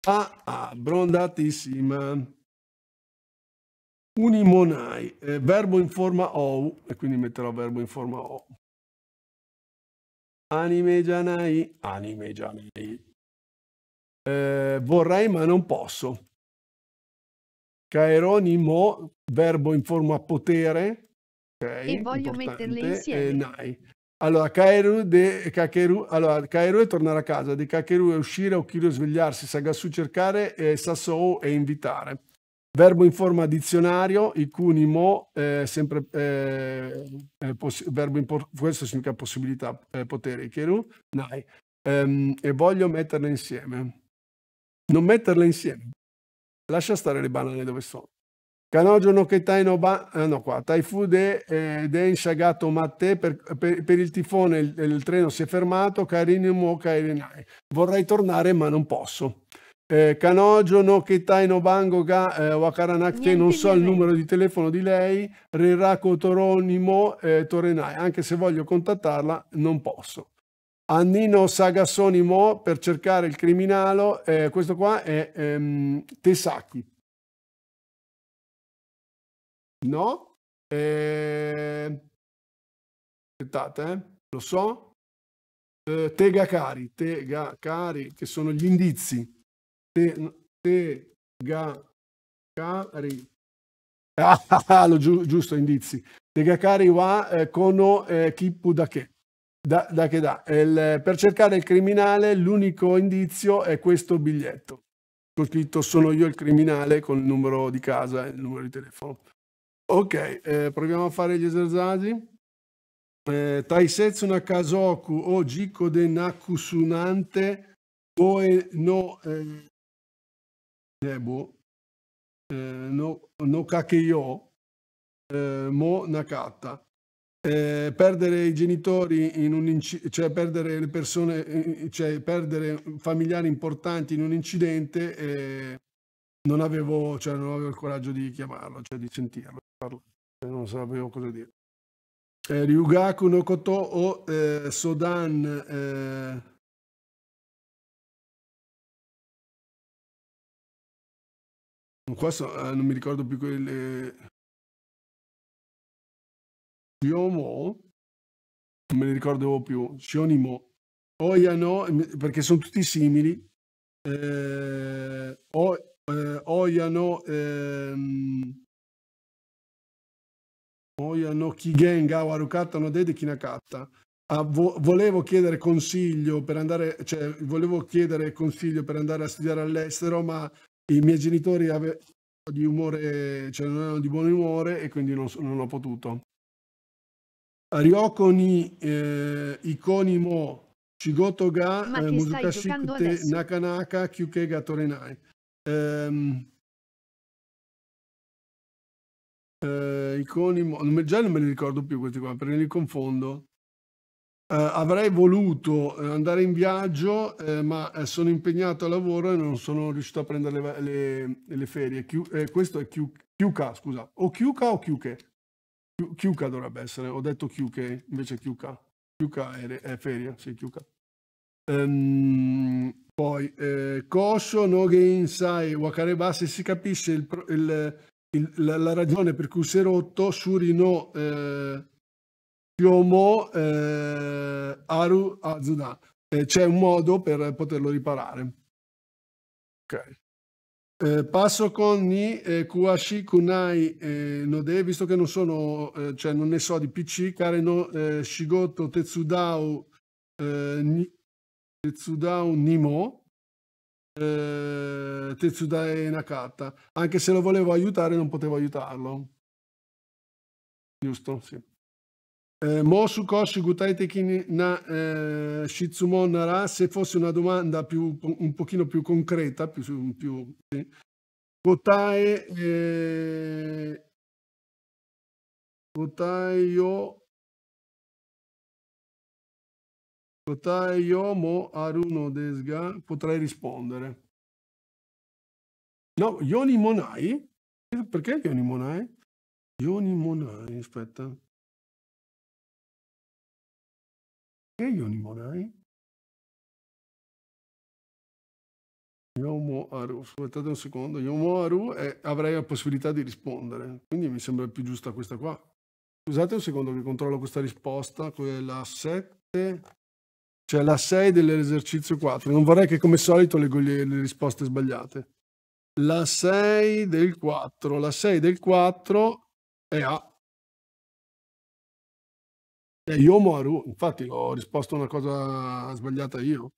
Ah, ah, ah, brondatissima. Unimonai, eh, verbo in forma O, e quindi metterò verbo in forma O. Anime Janai, anime Janai. Eh, vorrei ma non posso. Caeronimo, verbo in forma potere. Okay, e voglio importante. metterle insieme. Eh, Allora Kaeru, de, Kakeru, allora, Kaeru è tornare a casa, di Kakeru è uscire, è svegliarsi, Sagasu cercare, eh, Sasoo è invitare. Verbo in forma dizionario, icunimo, eh, sempre, eh, eh verbo questo significa possibilità, eh, potere, ikeru, nai, ehm, e voglio metterle insieme. Non metterle insieme. Lascia stare le banane dove sono. Canojo no ketai no ba, eh, no qua, taifu de, eh, de insagato matte, per, per, per, il tifone il, il, treno si è fermato, carinimo kairinai. Vorrei tornare ma non posso. Eh, Canogio, Noketai, Nobango, eh, Wakaranakte, non so il numero di telefono di lei, Rirako Toronimo, eh, Torenai, anche se voglio contattarla non posso. Annino Sagassonimo per cercare il criminale, eh, questo qua è ehm, Tesaki. No? Eh, aspettate, eh. lo so. Tegakari, Tegakari, che sono gli indizi te, te ga, cari. Ah, lo giu, giusto, indizi. Tegakari wa eh, kono eh, kippu da che. Da, da che da. Il, per cercare il criminale l'unico indizio è questo biglietto. Con scritto sono io il criminale con il numero di casa e il numero di telefono. Ok, eh, proviamo a fare gli esercizi. Eh, taisetsu nakazoku o jiko de nakusunante koe no eh, nebo eh, no, no kakeyo eh, mo nakata. Eh, perdere i genitori in un inc- cioè perdere le persone, eh, cioè perdere familiari importanti in un incidente, eh, non, avevo, cioè non avevo il coraggio di chiamarlo, cioè di sentirlo, cioè non sapevo cosa dire. Eh, Ryugaku no Koto o Sodan qua so, eh, non mi ricordo più quelle Shiomo non me ne ricordo più Shionimo Oyano perché sono tutti simili eh, o, eh, Oyano ehm, Oyano Kigen Gawa Rukata no Dede Kinakata Ah, vo volevo chiedere consiglio per andare, cioè, volevo chiedere consiglio per andare a studiare all'estero, ma i miei genitori avevano di umore, cioè non erano di buon umore e quindi non, non ho potuto. Ryoko ni eh, Ikoni mo Shigoto ga eh, Musukashikute Nakanaka Kyuke Torenai. Um, eh, Ikoni già non me li ricordo più questi qua, perché li confondo. Eh, avrei voluto eh, andare in viaggio, eh, ma eh, sono impegnato a lavoro e non sono riuscito a prendere le, le, le ferie. Chiu, eh, questo è Chiuca, scusa. O Chiuca o Chiuche? Chiuca dovrebbe essere, ho detto Chiuche, invece Chiuca. Chiuca è, è feria, sì, Chiuca. Um, poi, eh, Kosho, Nogensa e Wakareba, se si capisce il, il, il, la, la, ragione per cui si è rotto, Shurino... Eh, Shiomo eh, Aru Azuda. Eh, c'è un modo per poterlo riparare. Ok. Eh, passo con Ni eh, Kuashi Kunai eh, Node, visto che non sono, eh, cioè non ne so di PC, Kare no, eh, Shigoto Tetsudao, eh, ni, Tetsudao Nimo, eh, Tetsudae Nakata, anche se lo volevo aiutare non potevo aiutarlo. Giusto, sì. Eh, Mosu Koshi Gutaiteki na eh, Shitsumo Nara, se fosse una domanda più, un pochino più concreta, più, più sì. Gotae, eh, Gotae yo, Gotae yo mo Aruno Desga, potrei rispondere. No, Yoni Monai? Perché Yoni Monai? Yoni Monai, aspetta. io イオにもない Yomoaru, aspettate un secondo, Yomoaru e avrei la possibilità di rispondere, quindi mi sembra più giusta questa qua. Scusate un secondo che controllo questa risposta, quella 7, cioè la 6 dell'esercizio 4. Non vorrei che come solito leggo le, le risposte sbagliate. La 6 del 4, la 6 del 4 è A. Yomo eh, Aru, infatti ho risposto a una cosa sbagliata io.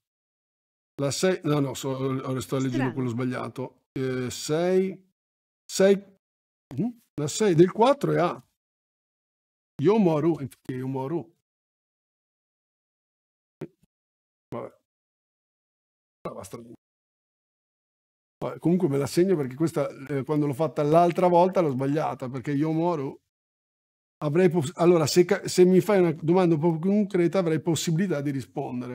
La 6, no, no, so, a leggere quello sbagliato. 6, eh, la 6 del 4 è A. Yomo infatti Yomo Aru. Vabbè. Vabbè. Comunque me la segno perché questa eh, quando l'ho fatta l'altra volta l'ho sbagliata perché Yomo Avrei poss- allora, se, se, mi fai una domanda un po' più concreta, avrei possibilità di rispondere.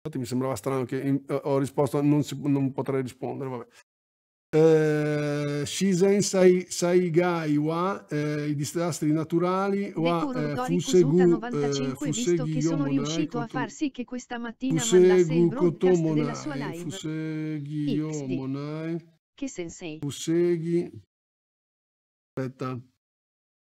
Infatti mi sembrava strano che in- eh, ho risposto non, si- non potrei rispondere, vabbè. Eh, Shisen sai, Saigai wa eh, i disastri naturali wa eh, Fusegu 95 eh, visto che sono riuscito a far sì che questa mattina mandasse il broadcast della sua live Fusegi Yomonai che sensei Fusegi aspetta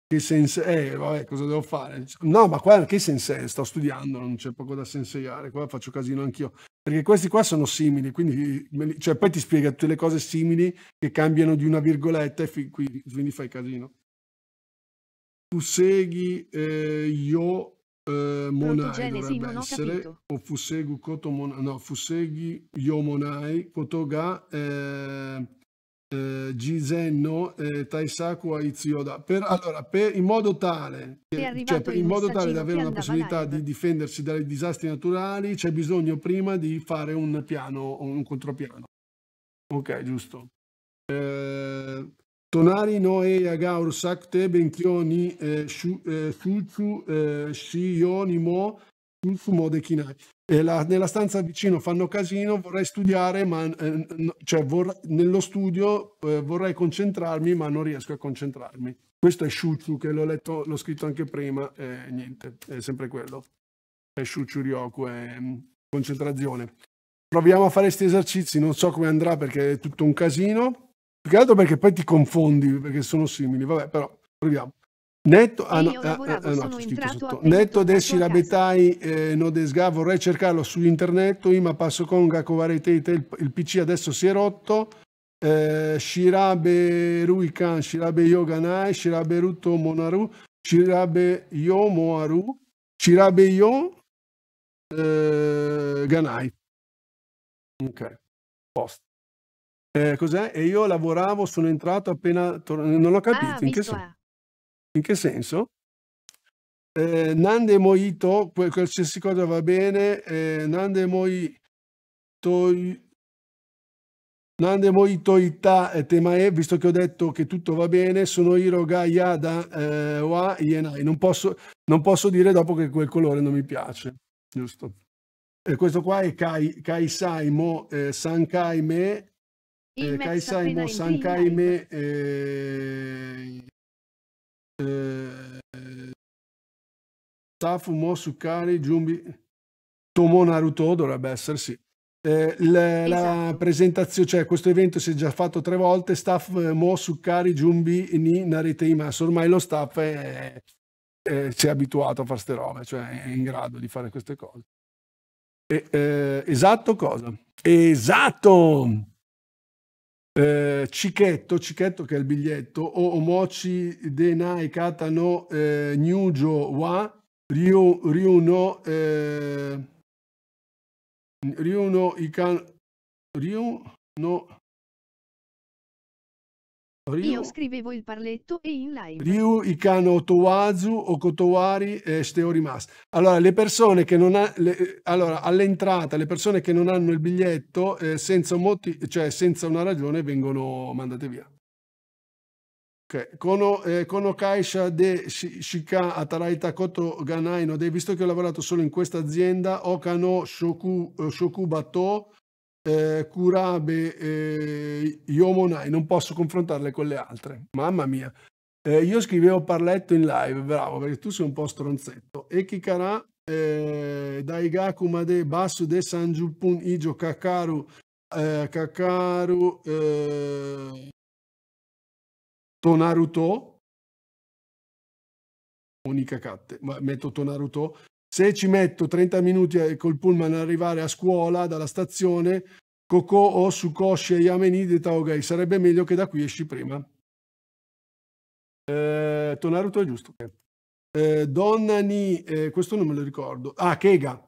che senso eh, vabbè, cosa devo fare? No, ma qua che senso è? Eh, sto studiando, non c'è poco da senseiare, qua faccio casino anch'io. Perché questi qua sono simili, quindi cioè, poi ti spiega tutte le cose simili che cambiano di una virgoletta e quindi, quindi fai casino. Fusegi eh, io eh, Monai dovrebbe essere, o Fusegu Koto Monai, no, Fuseghi Yo Monai, Kotoga eh, eh, Gisenno eh, Taisaku Aizioda per, allora, per, in modo tale, che, cioè, per, in modo tale da avere una possibilità live. di difendersi dai disastri naturali c'è bisogno prima di fare un piano un contropiano ok giusto eh, Tonari no e agaur sakte Benchioni eh, shu, eh, shuchu eh, shionimo fumò dei chinai. La, nella stanza vicino fanno casino, vorrei studiare, ma eh, cioè vorrei, nello studio eh, vorrei concentrarmi, ma non riesco a concentrarmi. Questo è Shuchu, che l'ho, letto, l'ho scritto anche prima, eh, niente, è sempre quello. È Shuchu Ryoku, è mm, concentrazione. Proviamo a fare questi esercizi, non so come andrà perché è tutto un casino. Più che altro perché poi ti confondi, perché sono simili, vabbè, però proviamo. Netto, ah, no, ah, lavoravo, ah, no, entrato, netto desirabetai eh, no desga, vorrei cercarlo su internet, ima passo conga covaretete, il, il PC adesso si è rotto, eh, shirabe ruikan, shirabe yoganai, shirabe ruto monaru, shirabe yo moaru, shirabe yo eh, ganai. Ok, posto. Eh, cos'è? E io lavoravo, sono entrato appena... Tor- non ho ah, capito, ah, in che senso? Eh. In che senso? Eh, nande moito, qualsiasi cosa va bene, eh, nande moito, nande moitoita e temae, visto che ho detto che tutto va bene, sono Iro yada eh, wa ienai, non posso, non posso dire dopo che quel colore non mi piace, giusto? E questo qua è Kai, kai Saimo eh, Sankai Me, eh, Kai Saimo Sankai Me, eh, eh, Safu eh, Mosukari Giumbi Tomo Naruto dovrebbe essersi. Eh, la, esatto. la presentazione, cioè questo evento si è già fatto tre volte, staff eh, Mosukari Jumbi Ni Naretei Mas, ormai lo staff è, è, si è abituato a fare queste robe, cioè è in grado di fare queste cose. E, eh, esatto cosa? Esatto! eh, Cichetto, Cichetto che è il biglietto, o Omochi Denai Katano eh, Nyujo Wa Ryu, Ryuno eh, Ryuno Ikan Ryu no io scrivevo il parletto e in live. Ryu, Ikano Otowazu, Okotowari e Steorimas. Allora, le persone che non ha, le, allora, all'entrata, le persone che non hanno il biglietto, eh, senza, un motiv- cioè senza una ragione, vengono mandate via. Ok, Kono, eh, Kono Kaisha de Shika Ataraita Koto Ganaino, de, visto che ho lavorato solo in questa azienda, Okano Shoku, eh, shoku Bato, eh, Kurabe eh, e Yomonai, non posso confrontarle con le altre. Mamma mia. Eh, io scrivevo parletto in live, bravo, perché tu sei un po' stronzetto. E Kikara, eh, Daigaku Made, Basu de Sanjupun, Ijo Kakaru, eh, Kakaru, eh, Tonaruto, Unica Catte, ma metto Tonaruto, se ci metto 30 minuti eh, col pullman ad arrivare a scuola dalla stazione, Coco o Sukoshi e Yameni di Taogai, sarebbe meglio che da qui esci prima. Eh, Tonaruto è giusto. Eh, Donna Ni, eh, questo non me lo ricordo. Ah, Kega.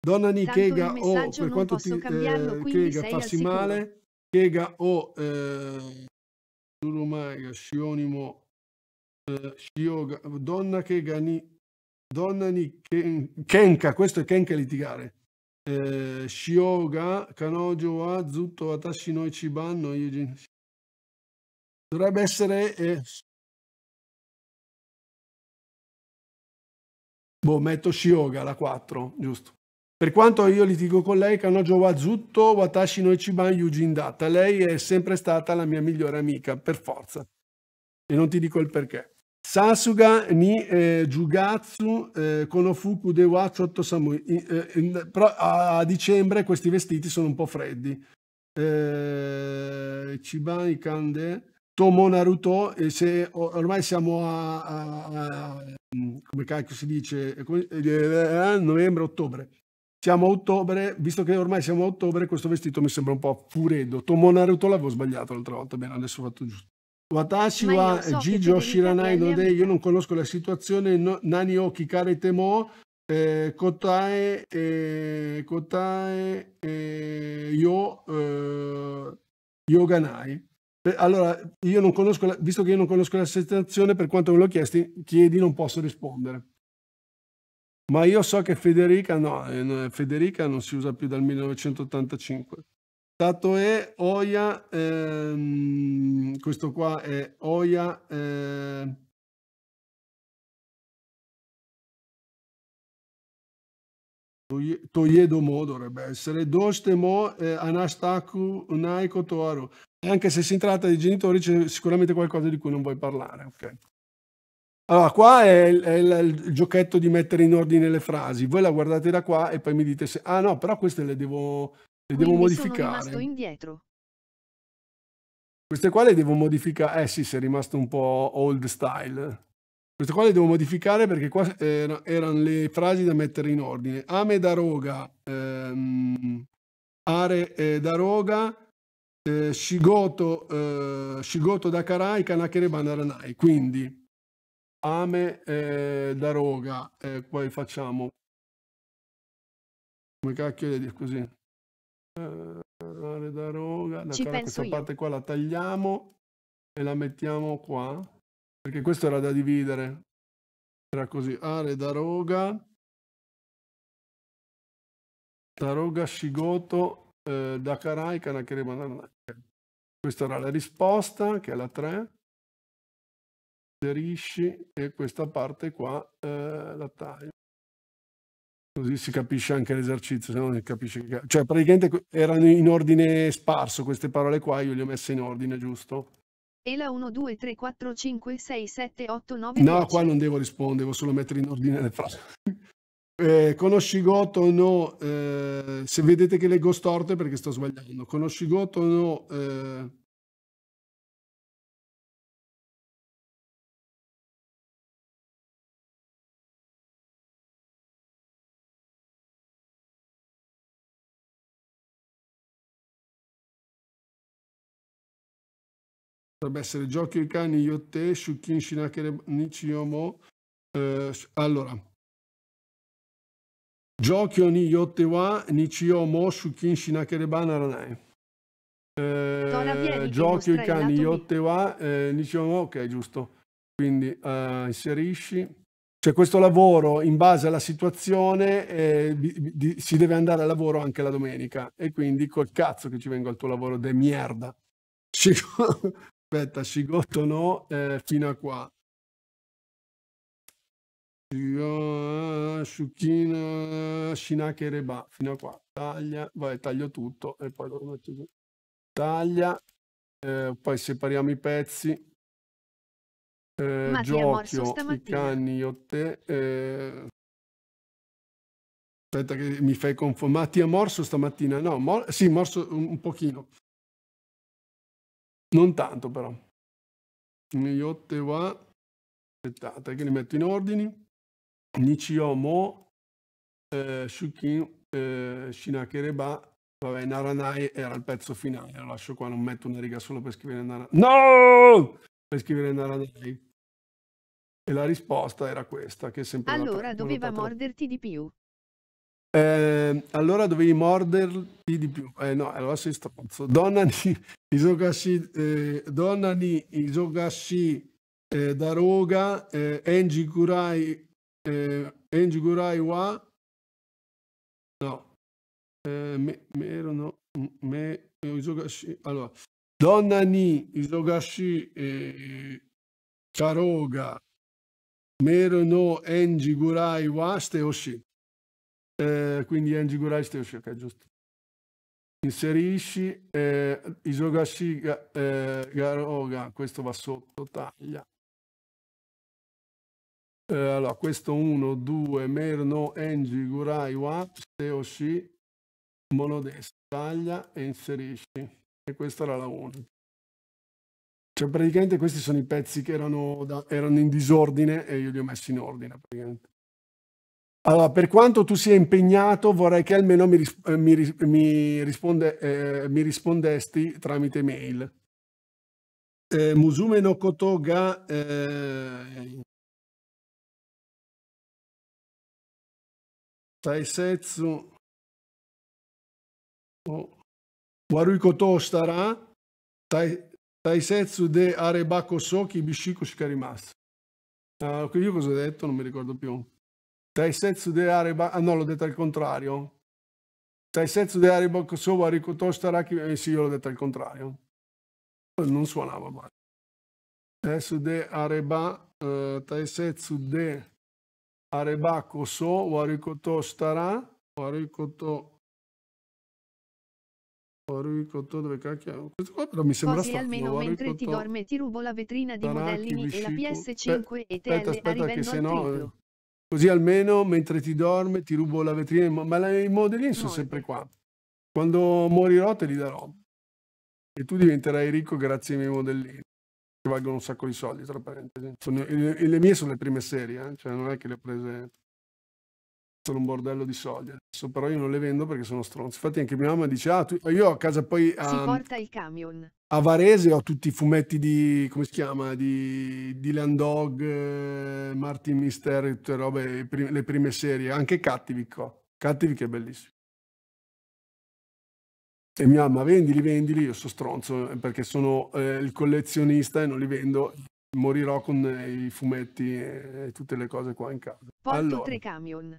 Donna Ni, Tanto Kega o oh, per quanto ti, eh, Kega farsi male, Kega o oh, eh, Surumai, Shionimo, eh, Shioga, Donna Kega Ni, Donnani, Ken, Kenka, questo è Kenka litigare. Eh, Shioga, Kanojo, wa, Zutto, Watashi, no Chiban, no Yujin. Dovrebbe essere... Eh, boh, metto Shioga, la 4, giusto. Per quanto io litigo con lei, Kanojo Wazuto, Watashi no Ichiban Yujin Data. Lei è sempre stata la mia migliore amica, per forza. E non ti dico il perché. Sasuga ni eh, Jugatsu eh, Konofuku de wa Chotto Samui. In, eh, in, però a, a dicembre questi vestiti sono un po' freddi. Eh, Chibai Kande Tomo Naruto, e se ormai siamo a, a, a mm, come cacchio si dice, eh, come, eh, eh, novembre, ottobre. Siamo a ottobre, visto che ormai siamo a ottobre, questo vestito mi sembra un po' fureddo. Tomo Naruto l'avevo sbagliato l'altra volta, bene, adesso ho fatto giusto. Watashi wa Jijo Oshiranai no de, io non conosco la situazione, no, Nani o Kikare Temo, eh, Kotae, eh, Kotae eh, Yo, eh, Yoganai. Eh, allora, io non conosco, la, visto che io non conosco la situazione, per quanto me l'ho chiesto, chiedi, non posso rispondere. Ma io so che Federica, no, eh, Federica non si usa più dal 1985. Tato è Oia, ehm, questo qua è Oia. Eh, Toiedo Mo dovrebbe essere Dostemo eh, Anastaku Naiko Toaru. Anche se si tratta di genitori, c'è sicuramente qualcosa di cui non vuoi parlare. Okay. Allora, qua è, il, è il, il, giochetto di mettere in ordine le frasi. Voi la guardate da qua e poi mi dite se... Ah no, però queste le devo, le devo modificare. Sono indietro. Queste qua le devo modificare. Eh sì, sei rimasto un po' old style. Queste qua le devo modificare perché qua era, eh, erano le frasi da mettere in ordine. Ame da roga, ehm, are eh, da roga, eh, shigoto, eh, shigoto da karai, kanakere banaranai. Quindi ame eh, da roga, eh, poi facciamo come cacchio è dico così eh, da roga. D'accordo, questa io. parte qua la tagliamo e la mettiamo qua. Perché questo era da dividere. Era così, are da roga. Da roga Shigoto eh, Dakarai Kanakere Mananake. Questa era la risposta, che è la 3. Inserisci e questa parte qua eh, la taglio. Così si capisce anche l'esercizio, se no non capisce Cioè praticamente erano in ordine sparso queste parole qua, io le ho messe in ordine, giusto? E la 1, 2, 3, 4, 5, 6, 7, 8, 9, No, 10. qua non devo rispondere, devo solo mettere in ordine le frasi. Eh, conosci Goto no, eh, se vedete che leggo storte perché sto sbagliando, conosci Goto no, eh, Potrebbe essere Giochi i cani, io te, Shukin Shinakere Nichiyomo. Eh, allora, Giochi ni yotte wa Nichiyomo Shukin Shinakere Banaranai. Eh, Giochi i cani, yotte wa eh, Nichiyomo, ok, giusto. Quindi eh, inserisci. Cioè questo lavoro in base alla situazione eh, di, di, si deve andare a lavoro anche la domenica e quindi col cazzo che ci vengo al tuo lavoro de merda. aspetta, Scigotto no, eh, fino a qua. Sciucchina, Shinake Reba, fino a qua. Taglia, vai, taglio tutto e poi lo metto giù. Taglia, eh, poi separiamo i pezzi. Eh, Giocchio, oh, i canni, io te. Eh... Aspetta che mi fai confondere. Mattia morso stamattina? No, mor sì, morso un pochino. Non tanto però. Yotte wa... Aspettate che li metto in ordini. Nichio mo eh, Shukin eh, Shinakereba. Vabbè, Naranai era il pezzo finale. Lo lascio qua, non metto una riga solo per scrivere Naranai. No! Per scrivere Naranai. E la risposta era questa, che è sempre... Allora, doveva morderti di più. Eh, allora dovevi morderti di più. Eh, no, allora sei stronzo. Donnani Isogashi, eh, Donnani Isogashi eh, Daroga, eh, Enji Gurai, eh, Enji Gurai wa... No. Eh, me, me erano... Me, isogashi, allora. Donna Donnani Isogashi eh, Karoga, Mero no Enji Gurai wa Steoshi eh, quindi Enji Gurai ok, giusto. Inserisci eh, Isogashi eh, Garoga, questo va sotto, taglia. Eh, allora, questo 1, 2, Merno, Enji, Gurai, Wa, Steoshi, monodestra, taglia e inserisci. E questa era la 1. Cioè praticamente questi sono i pezzi che erano, da, erano in disordine e io li ho messi in ordine praticamente. Allora, per quanto tu sia impegnato, vorrei che almeno mi, ris- eh, mi, ris- mi, risponde- eh, mi rispondesti tramite mail. Eh, Musume no koto ga... Eh, taisetsu... Oh. Warui koto starà... Tai, taisetsu de arebako soki bishiko shikarimasu. Uh, io cosa ho detto? Non mi ricordo più. Taisetsu de Areba, ah no, l'ho detto al contrario. Taisetsu de Areba Kosovo Arikoto Staraki, eh, sì, io l'ho detto al contrario. Eh, non suonava male. Taisetsu de Areba, eh, Taisetsu de Areba Kosovo Arikoto Stara, Arikoto Warwick dove cacchio? Questo qua però mi sembra Così strano. almeno Warwick mentre ti dorme ti rubo la vetrina di Tanaki, modellini Bishiku. e la PS5 e te aspetta, aspetta che se no... Eh, Così almeno mentre ti dorme ti rubo la vetrina, ma i modellini sono sempre qua. Quando morirò te li darò. E tu diventerai ricco grazie ai miei modellini, che valgono un sacco di soldi, tra parentesi. Sono, e le mie sono le prime serie, eh? cioè non è che le ho prese sono un bordello di soldi. adesso, però io non le vendo perché sono stronzo. Infatti anche mia mamma dice, ah, tu... io a casa poi... A... Si porta il camion. A Varese ho tutti i fumetti di, come si chiama, di Dylan Dog, eh, Martin Mister, tutte le robe, le prime serie, anche Cattivi Co. Oh. Cattivi è bellissimo. E mia mamma, vendili, vendili, io sono stronzo eh, perché sono eh, il collezionista e non li vendo. Morirò con eh, i fumetti e tutte le cose qua in casa. Porto allora. tre camion.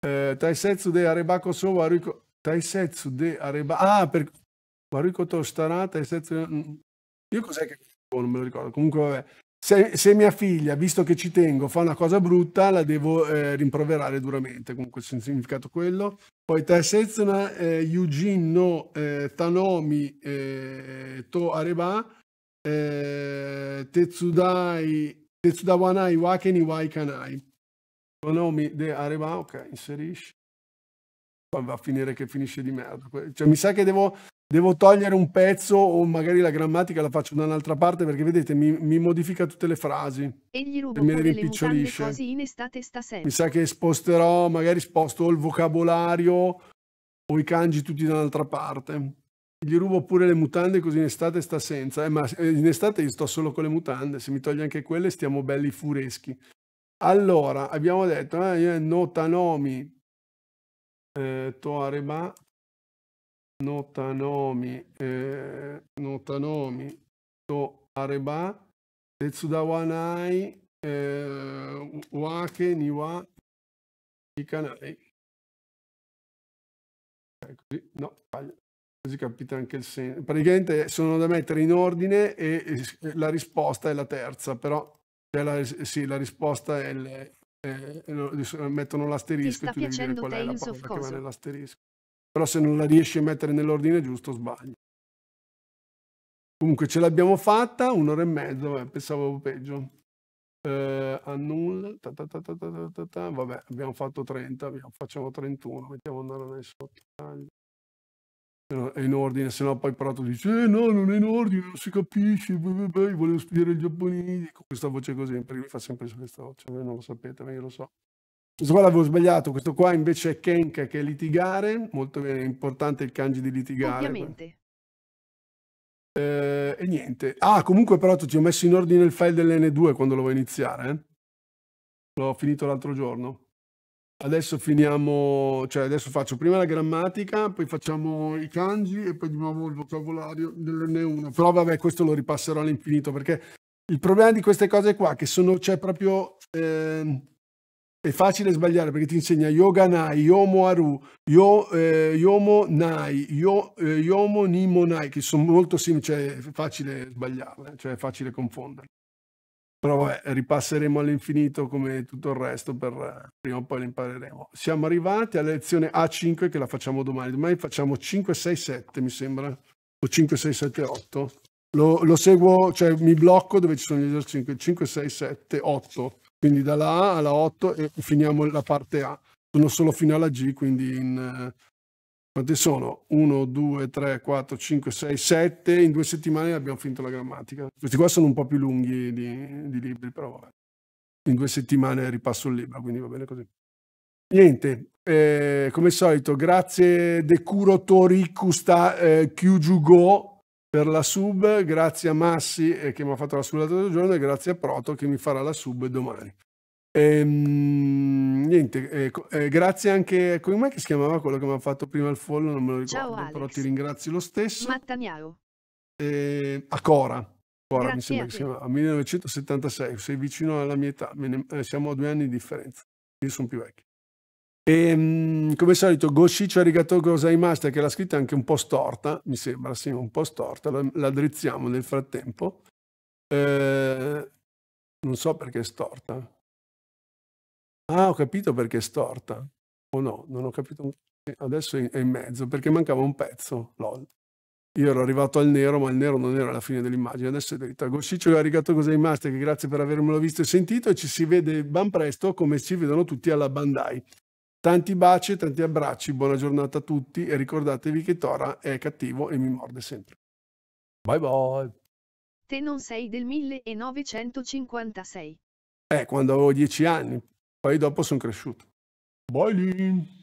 Eh, taisetsu de Arebako so Waruiko. Taisetsu de Arebako. Ah, per Waruiko Tostarà, Taisetsu. Mm, mm. Io cos'è che. Oh, non me lo ricordo. Comunque, vabbè. Se, se, mia figlia, visto che ci tengo, fa una cosa brutta, la devo eh, rimproverare duramente. Comunque, il significato quello. Poi Taisetsuna, eh, Yujin no eh, Tanomi eh, To Areba, eh, Tetsudai, Tetsudawanai Wakeni Waikanai. Nomi de arriva, ok, inserisci. Poi va a finire che finisce di merda. Cioè, mi sa che devo, devo togliere un pezzo o magari la grammatica la faccio da un'altra parte perché vedete mi, mi modifica tutte le frasi E Egli rubo e me le rimpicciolisce. Così in estate stasera. Mi sa che sposterò, magari sposto il vocabolario o i kanji tutti da un'altra parte. Gli rubo pure le mutande così in estate sta senza. Eh, ma eh, in estate io sto solo con le mutande, se mi togli anche quelle stiamo belli fureschi. Allora, abbiamo detto, eh, Notanomi, eh, Toareba, Notanomi, eh, Notanomi, Toareba, Tetsudawanai, eh, Wake, Niwa, Ikanai. Eh, così, no, sbaglio. Così capite anche il senso. Praticamente sono da mettere in ordine e la risposta è la terza, però cioè, la, sì, la risposta è, il, è, mettono l'asterisco e ti devi dire qual è la parola che va nell'asterisco. Però se non la riesci a mettere nell'ordine giusto sbagli. Comunque ce l'abbiamo fatta, un'ora e mezzo, eh, pensavo peggio. Eh, annulla, ta ta ta vabbè, abbiamo fatto 30, abbiamo, facciamo 31, mettiamo andare nei sottotagli è in ordine, se no poi però dice eh no, non è in ordine, non si capisce, beh, beh, volevo spiegare il giapponese, con questa voce così, perché lui fa sempre questa voce, voi non lo sapete, ma io lo so. Questo qua l'avevo sbagliato, questo qua invece è Kenka, che è litigare, molto bene, è importante il kanji di litigare. Ovviamente. Eh, e niente. Ah, comunque però ti ho messo in ordine il file dell'N2 quando lo vuoi iniziare, eh? L'ho finito l'altro giorno. Adesso finiamo, cioè adesso faccio prima la grammatica, poi facciamo i kanji e poi di nuovo il vocabolario dell'N1. Però vabbè, questo lo ripasserò all'infinito perché il problema di queste cose qua che sono, cioè proprio eh, è facile sbagliare perché ti insegna yoga nai, yomo aru, yo, eh, yomo nai, yo, eh, yomo nimo nai, che sono molto simili, cioè è facile sbagliarle, cioè è facile confondere. Però vabbè, eh, ripasseremo all'infinito come tutto il resto, per, eh, prima o poi lo impareremo. Siamo arrivati alla lezione A5 che la facciamo domani. Domani facciamo 5, 6, 7 mi sembra, o 5, 6, 7, 8. Lo, lo seguo, cioè mi blocco dove ci sono gli esercizi 5, 6, 7, 8. Quindi dalla A alla 8 e finiamo la parte A. Sono solo fino alla G, quindi in eh, quanti sono? 1, 2, 3, 4, 5, 6, 7. In due settimane abbiamo finito la grammatica. Questi qua sono un po' più lunghi di, di libri, però vabbè. In due settimane ripasso il libro, quindi va bene così. Niente, eh, come al solito, grazie De Curo sta, eh, Kyujugo per la sub, grazie a Massi eh, che mi ha fatto la sub l'altro giorno e grazie a Proto che mi farà la sub domani. Ehm, niente, eh, eh, grazie anche a ecco, CoinMe che si chiamava quello che mi ha fatto prima il follow, non me lo ricordo, Ciao, però ti ringrazio lo stesso. Mattaniaro. Eh, a Cora, Cora mi sembra che sia a 1976, sei vicino alla mia età, ne, eh, siamo a due anni di differenza, io sono più vecchio. E, ehm, come solito, Goshicho Arigato Gosai Master, che l'ha scritta anche un po' storta, mi sembra, sì, un po' storta, la, la drizziamo nel frattempo. Eh, non so perché è storta. Ah, ho capito perché è storta. O no, non ho capito. Adesso è in mezzo perché mancava un pezzo. LOL. Io ero arrivato al nero, ma il nero non era la fine dell'immagine. Adesso è dritto. Gossiccio Gosciccio caricato cosa in master. Grazie per avermelo visto e sentito. E ci si vede ben presto, come ci vedono tutti alla Bandai. Tanti baci, tanti abbracci. Buona giornata a tutti. E ricordatevi che Tora è cattivo e mi morde sempre. Bye bye. Te non sei del 1956. Eh, quando avevo dieci anni. Poi dopo sono cresciuto. Boilin!